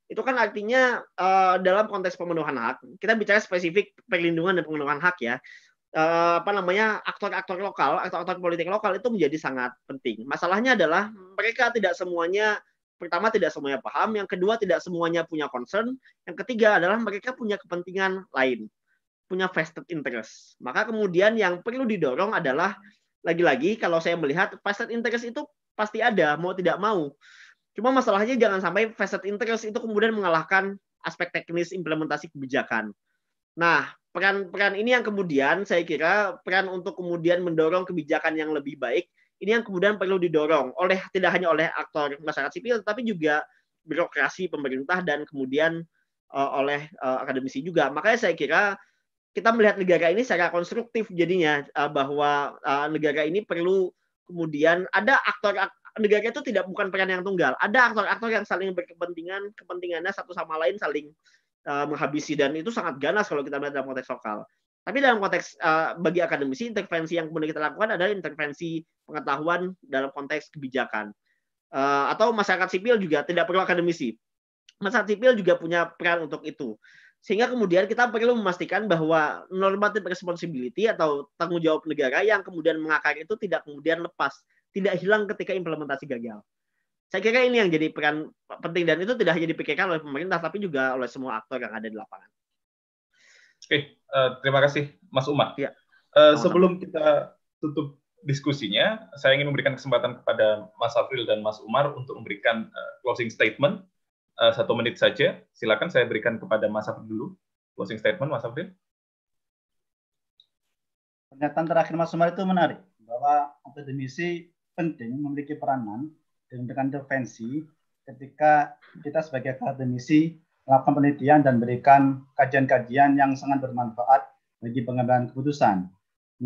Itu kan artinya uh, dalam konteks pemenuhan hak, kita bicara spesifik perlindungan dan pemenuhan hak ya. Uh, apa namanya aktor-aktor lokal, atau aktor politik lokal itu menjadi sangat penting. Masalahnya adalah mereka tidak semuanya pertama tidak semuanya paham, yang kedua tidak semuanya punya concern, yang ketiga adalah mereka punya kepentingan lain, punya vested interest. Maka kemudian yang perlu didorong adalah lagi-lagi kalau saya melihat vested interest itu pasti ada mau tidak mau. Cuma masalahnya jangan sampai vested interest itu kemudian mengalahkan aspek teknis implementasi kebijakan. Nah, peran-peran ini yang kemudian saya kira peran untuk kemudian mendorong kebijakan yang lebih baik ini yang kemudian perlu didorong oleh tidak hanya oleh aktor masyarakat sipil tapi juga birokrasi pemerintah dan kemudian uh, oleh uh, akademisi juga. Makanya saya kira kita melihat negara ini secara konstruktif jadinya eh, bahwa eh, negara ini perlu kemudian ada aktor negara itu tidak bukan peran yang tunggal ada aktor-aktor yang saling berkepentingan kepentingannya satu sama lain saling eh, menghabisi dan itu sangat ganas kalau kita melihat dalam konteks lokal tapi dalam konteks bagi akademisi intervensi yang kemudian kita lakukan adalah intervensi pengetahuan dalam konteks kebijakan atau masyarakat sipil juga tidak perlu akademisi masyarakat sipil juga punya peran untuk itu sehingga kemudian kita perlu memastikan bahwa normatif responsibility atau tanggung jawab negara yang kemudian mengakar itu tidak kemudian lepas, tidak hilang ketika implementasi gagal. Saya kira ini yang jadi peran penting dan itu tidak hanya dipikirkan oleh pemerintah tapi juga oleh semua aktor yang ada di lapangan.
Oke, uh, terima kasih Mas Umar. Ya. Uh, sebelum kita tutup diskusinya, saya ingin memberikan kesempatan kepada Mas April dan Mas Umar untuk memberikan uh, closing statement Eh, satu menit saja. Silakan saya berikan kepada Mas Afri dulu. Closing statement, Mas Afri.
Pernyataan terakhir Mas Umar itu menarik bahwa akademisi penting memiliki peranan dan dengan intervensi ketika kita sebagai akademisi melakukan penelitian dan berikan kajian-kajian yang sangat bermanfaat bagi pengambilan keputusan.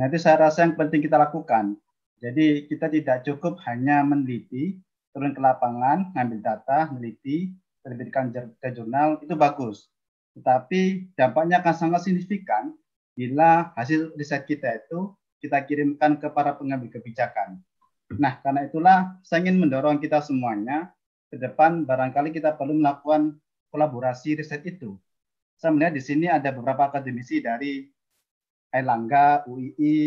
Nah itu saya rasa yang penting kita lakukan. Jadi kita tidak cukup hanya meneliti, turun ke lapangan, ngambil data, meneliti, terbitkan ke jurnal itu bagus. Tetapi dampaknya akan sangat signifikan bila hasil riset kita itu kita kirimkan ke para pengambil kebijakan. Nah, karena itulah saya ingin mendorong kita semuanya ke depan barangkali kita perlu melakukan kolaborasi riset itu. Saya melihat di sini ada beberapa akademisi dari Elangga, UII,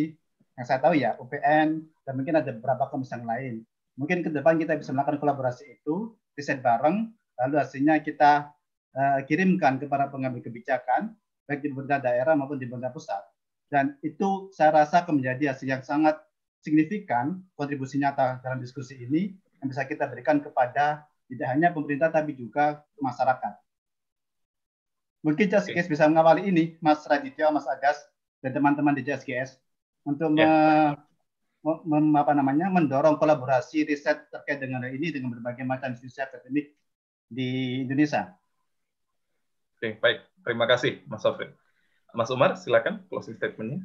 yang saya tahu ya, UPN, dan mungkin ada beberapa komisi yang lain. Mungkin ke depan kita bisa melakukan kolaborasi itu, riset bareng, Lalu hasilnya kita uh, kirimkan kepada pengambil kebijakan, baik di pemerintah daerah maupun di pemerintah pusat. Dan itu saya rasa akan menjadi hasil yang sangat signifikan kontribusi nyata dalam diskusi ini yang bisa kita berikan kepada tidak hanya pemerintah tapi juga masyarakat. Mungkin JSGS bisa mengawali ini, Mas Raditya, Mas Agas, dan teman-teman di JSGS untuk yeah. Ya. me, Mem, apa namanya, mendorong kolaborasi riset terkait dengan hal ini dengan berbagai macam riset akademik di Indonesia.
Oke, baik. Terima kasih, Mas Sofri. Mas Umar, silakan closing statement-nya.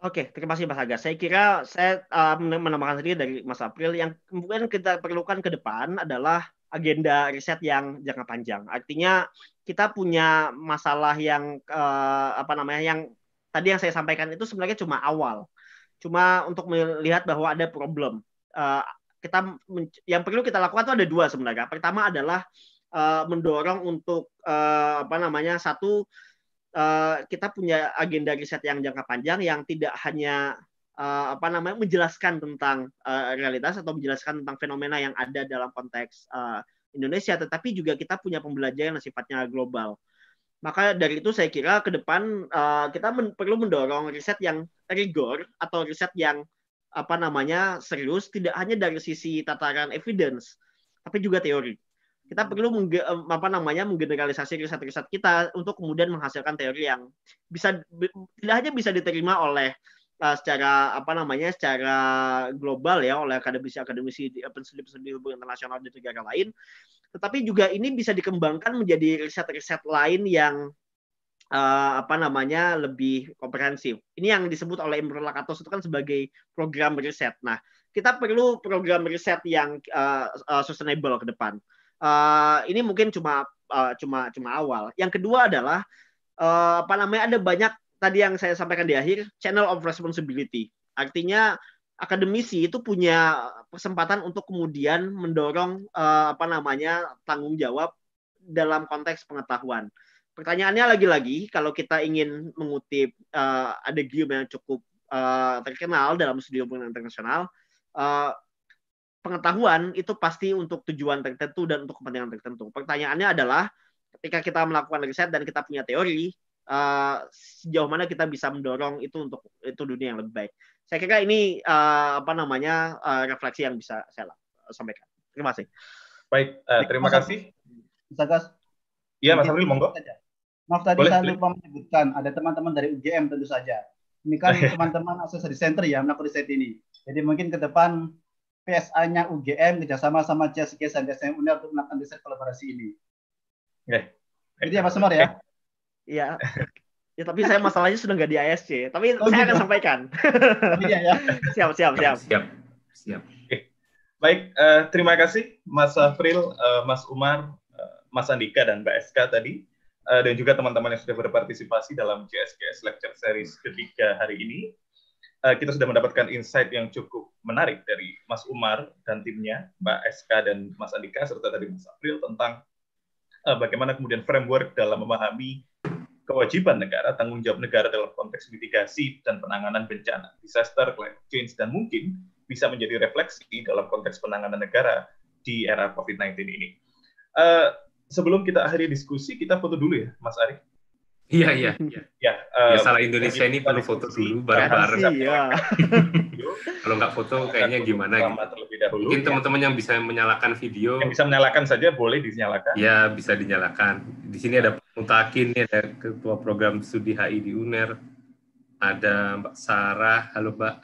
Oke, terima kasih Mas Aga. Saya kira saya uh, menambahkan sendiri dari Mas April yang kemudian kita perlukan ke depan adalah agenda riset yang jangka panjang. Artinya kita punya masalah yang uh, apa namanya yang tadi yang saya sampaikan itu sebenarnya cuma awal. Cuma untuk melihat bahwa ada problem. Uh, kita yang perlu kita lakukan itu ada dua sebenarnya. Pertama adalah uh, mendorong untuk uh, apa namanya satu uh, kita punya agenda riset yang jangka panjang yang tidak hanya uh, apa namanya menjelaskan tentang uh, realitas atau menjelaskan tentang fenomena yang ada dalam konteks uh, Indonesia, tetapi juga kita punya pembelajaran yang sifatnya global. Maka dari itu saya kira ke depan uh, kita men perlu mendorong riset yang rigor atau riset yang apa namanya serius tidak hanya dari sisi tataran evidence tapi juga teori kita hmm. perlu apa namanya menggeneralisasi riset-riset kita untuk kemudian menghasilkan teori yang bisa tidak hanya bisa diterima oleh uh, secara apa namanya secara global ya oleh akademisi-akademisi peneliti-peneliti hubungan internasional di negara lain tetapi juga ini bisa dikembangkan menjadi riset-riset lain yang uh, apa namanya lebih komprehensif. Ini yang disebut oleh Imran Lakatos itu kan sebagai program riset. Nah, kita perlu program riset yang uh, uh, sustainable ke depan. Uh, ini mungkin cuma uh, cuma cuma awal. Yang kedua adalah uh, apa namanya ada banyak tadi yang saya sampaikan di akhir channel of responsibility. Artinya akademisi itu punya kesempatan untuk kemudian mendorong uh, apa namanya tanggung jawab dalam konteks pengetahuan. Pertanyaannya lagi-lagi kalau kita ingin mengutip uh, ada game yang cukup uh, terkenal dalam studio hubungan internasional, uh, pengetahuan itu pasti untuk tujuan tertentu dan untuk kepentingan tertentu. Pertanyaannya adalah ketika kita melakukan riset dan kita punya teori, uh, sejauh mana kita bisa mendorong itu untuk itu dunia yang lebih baik. Saya kira ini uh, apa namanya uh, refleksi yang bisa saya sampaikan. Terima kasih. Baik, uh, terima kasih. Bisa Gas. Iya, Mas April, monggo. Saja.
Maaf tadi boleh, saya lupa boleh. menyebutkan, ada teman-teman dari UGM tentu saja. Ini kan teman-teman akses di center ya melakukan riset ini. Jadi mungkin ke depan PSA-nya UGM kerjasama sama CSK dan DSM Unair e untuk melakukan riset kolaborasi ini. Oke. Jadi apa semar ya? ya? Iya.
Ya, tapi saya masalahnya sudah nggak di ASC. Tapi oh, saya gitu. akan sampaikan. Iya ya. siap,
siap, siap. Siap, siap. Oke.
Baik, uh, terima kasih Mas April, uh, eh, Mas Umar, uh, Mas Andika, dan Mbak SK tadi uh, dan juga teman-teman yang sudah berpartisipasi dalam JSKS Lecture Series ketiga hari ini. Uh, kita sudah mendapatkan insight yang cukup menarik dari Mas Umar dan timnya, Mbak SK dan Mas Andika, serta dari Mas April tentang uh, bagaimana kemudian framework dalam memahami kewajiban negara, tanggung jawab negara dalam konteks mitigasi dan penanganan bencana, disaster, climate change, dan mungkin bisa menjadi refleksi dalam konteks penanganan negara di era COVID-19 ini. Uh, sebelum kita akhiri diskusi, kita foto dulu ya, Mas Ari. Iya, iya, iya. Ya, uh, ya, salah Indonesia ini perlu
foto dulu bareng-bareng. Iya. Kalau nggak foto kayaknya gimana gitu. Mungkin ya. teman-teman ya. yang bisa menyalakan video. Yang bisa menyalakan saja boleh dinyalakan. Iya bisa dinyalakan. Di sini ada Pak Mutakin, ada Ketua Program Studi HI di UNER. Ada Mbak Sarah, halo Mbak.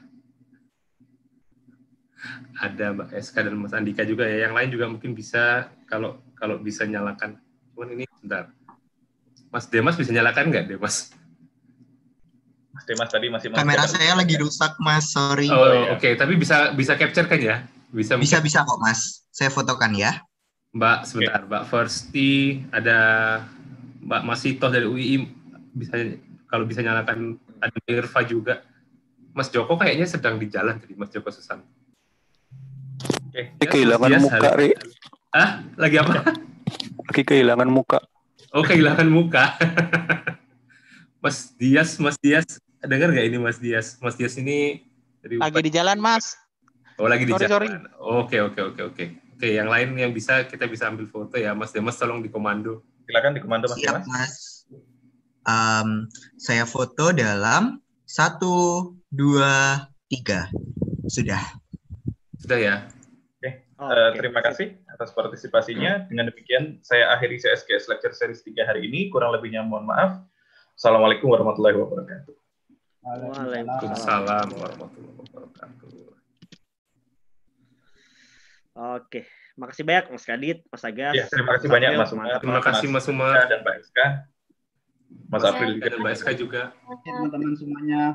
Ada Mbak Eska dan Mas Andika juga ya. Yang lain juga mungkin bisa kalau kalau bisa nyalakan. Cuman ini sebentar. Mas Demas bisa nyalakan nggak Demas? Mas Demas tadi masih Kamera saya lagi
rusak Mas, sorry. Oh, oh ya. oke,
okay. tapi bisa bisa capture kan ya? Bisa
Bisa bisa kok Mas. Saya fotokan ya.
Mbak sebentar, okay. Mbak Firsti ada Mbak Masito dari UI. bisa kalau bisa nyalakan ada Irfa juga. Mas Joko kayaknya sedang di jalan tadi Mas Joko Susan. Oke, okay. kehilangan ya, muka,
Rik. Hah? Lagi apa? Lagi kehilangan muka.
Oh, kehilangan muka. Mas Dias, Mas Dias, dengar nggak ini Mas Dias? Mas Dias ini dari lagi di jalan, Mas.
Oh, lagi sorry, di
jalan.
Oke, oke, oke, oke. Oke, yang lain yang bisa kita bisa ambil foto ya, Mas Demas, tolong dikomando.
Silakan dikomando Mas Siap, Mas. Um, saya foto dalam
satu, dua, tiga. Sudah.
Sudah ya. Oh, eh, okay. Terima kasih atas partisipasinya. Hmm. Dengan demikian, saya akhiri CSGS Lecture Series 3 hari ini. Kurang lebihnya mohon maaf. Assalamualaikum warahmatullahi wabarakatuh.
Waalaikumsalam
warahmatullahi wabarakatuh.
Oke, makasih banyak Mas Kadit, Mas Agas. Ya, terima kasih banyak Mas Uma. Terima kasih Mas Uma dan Pak SK. Mas
April dan Pak SK juga.
Teman-teman semuanya.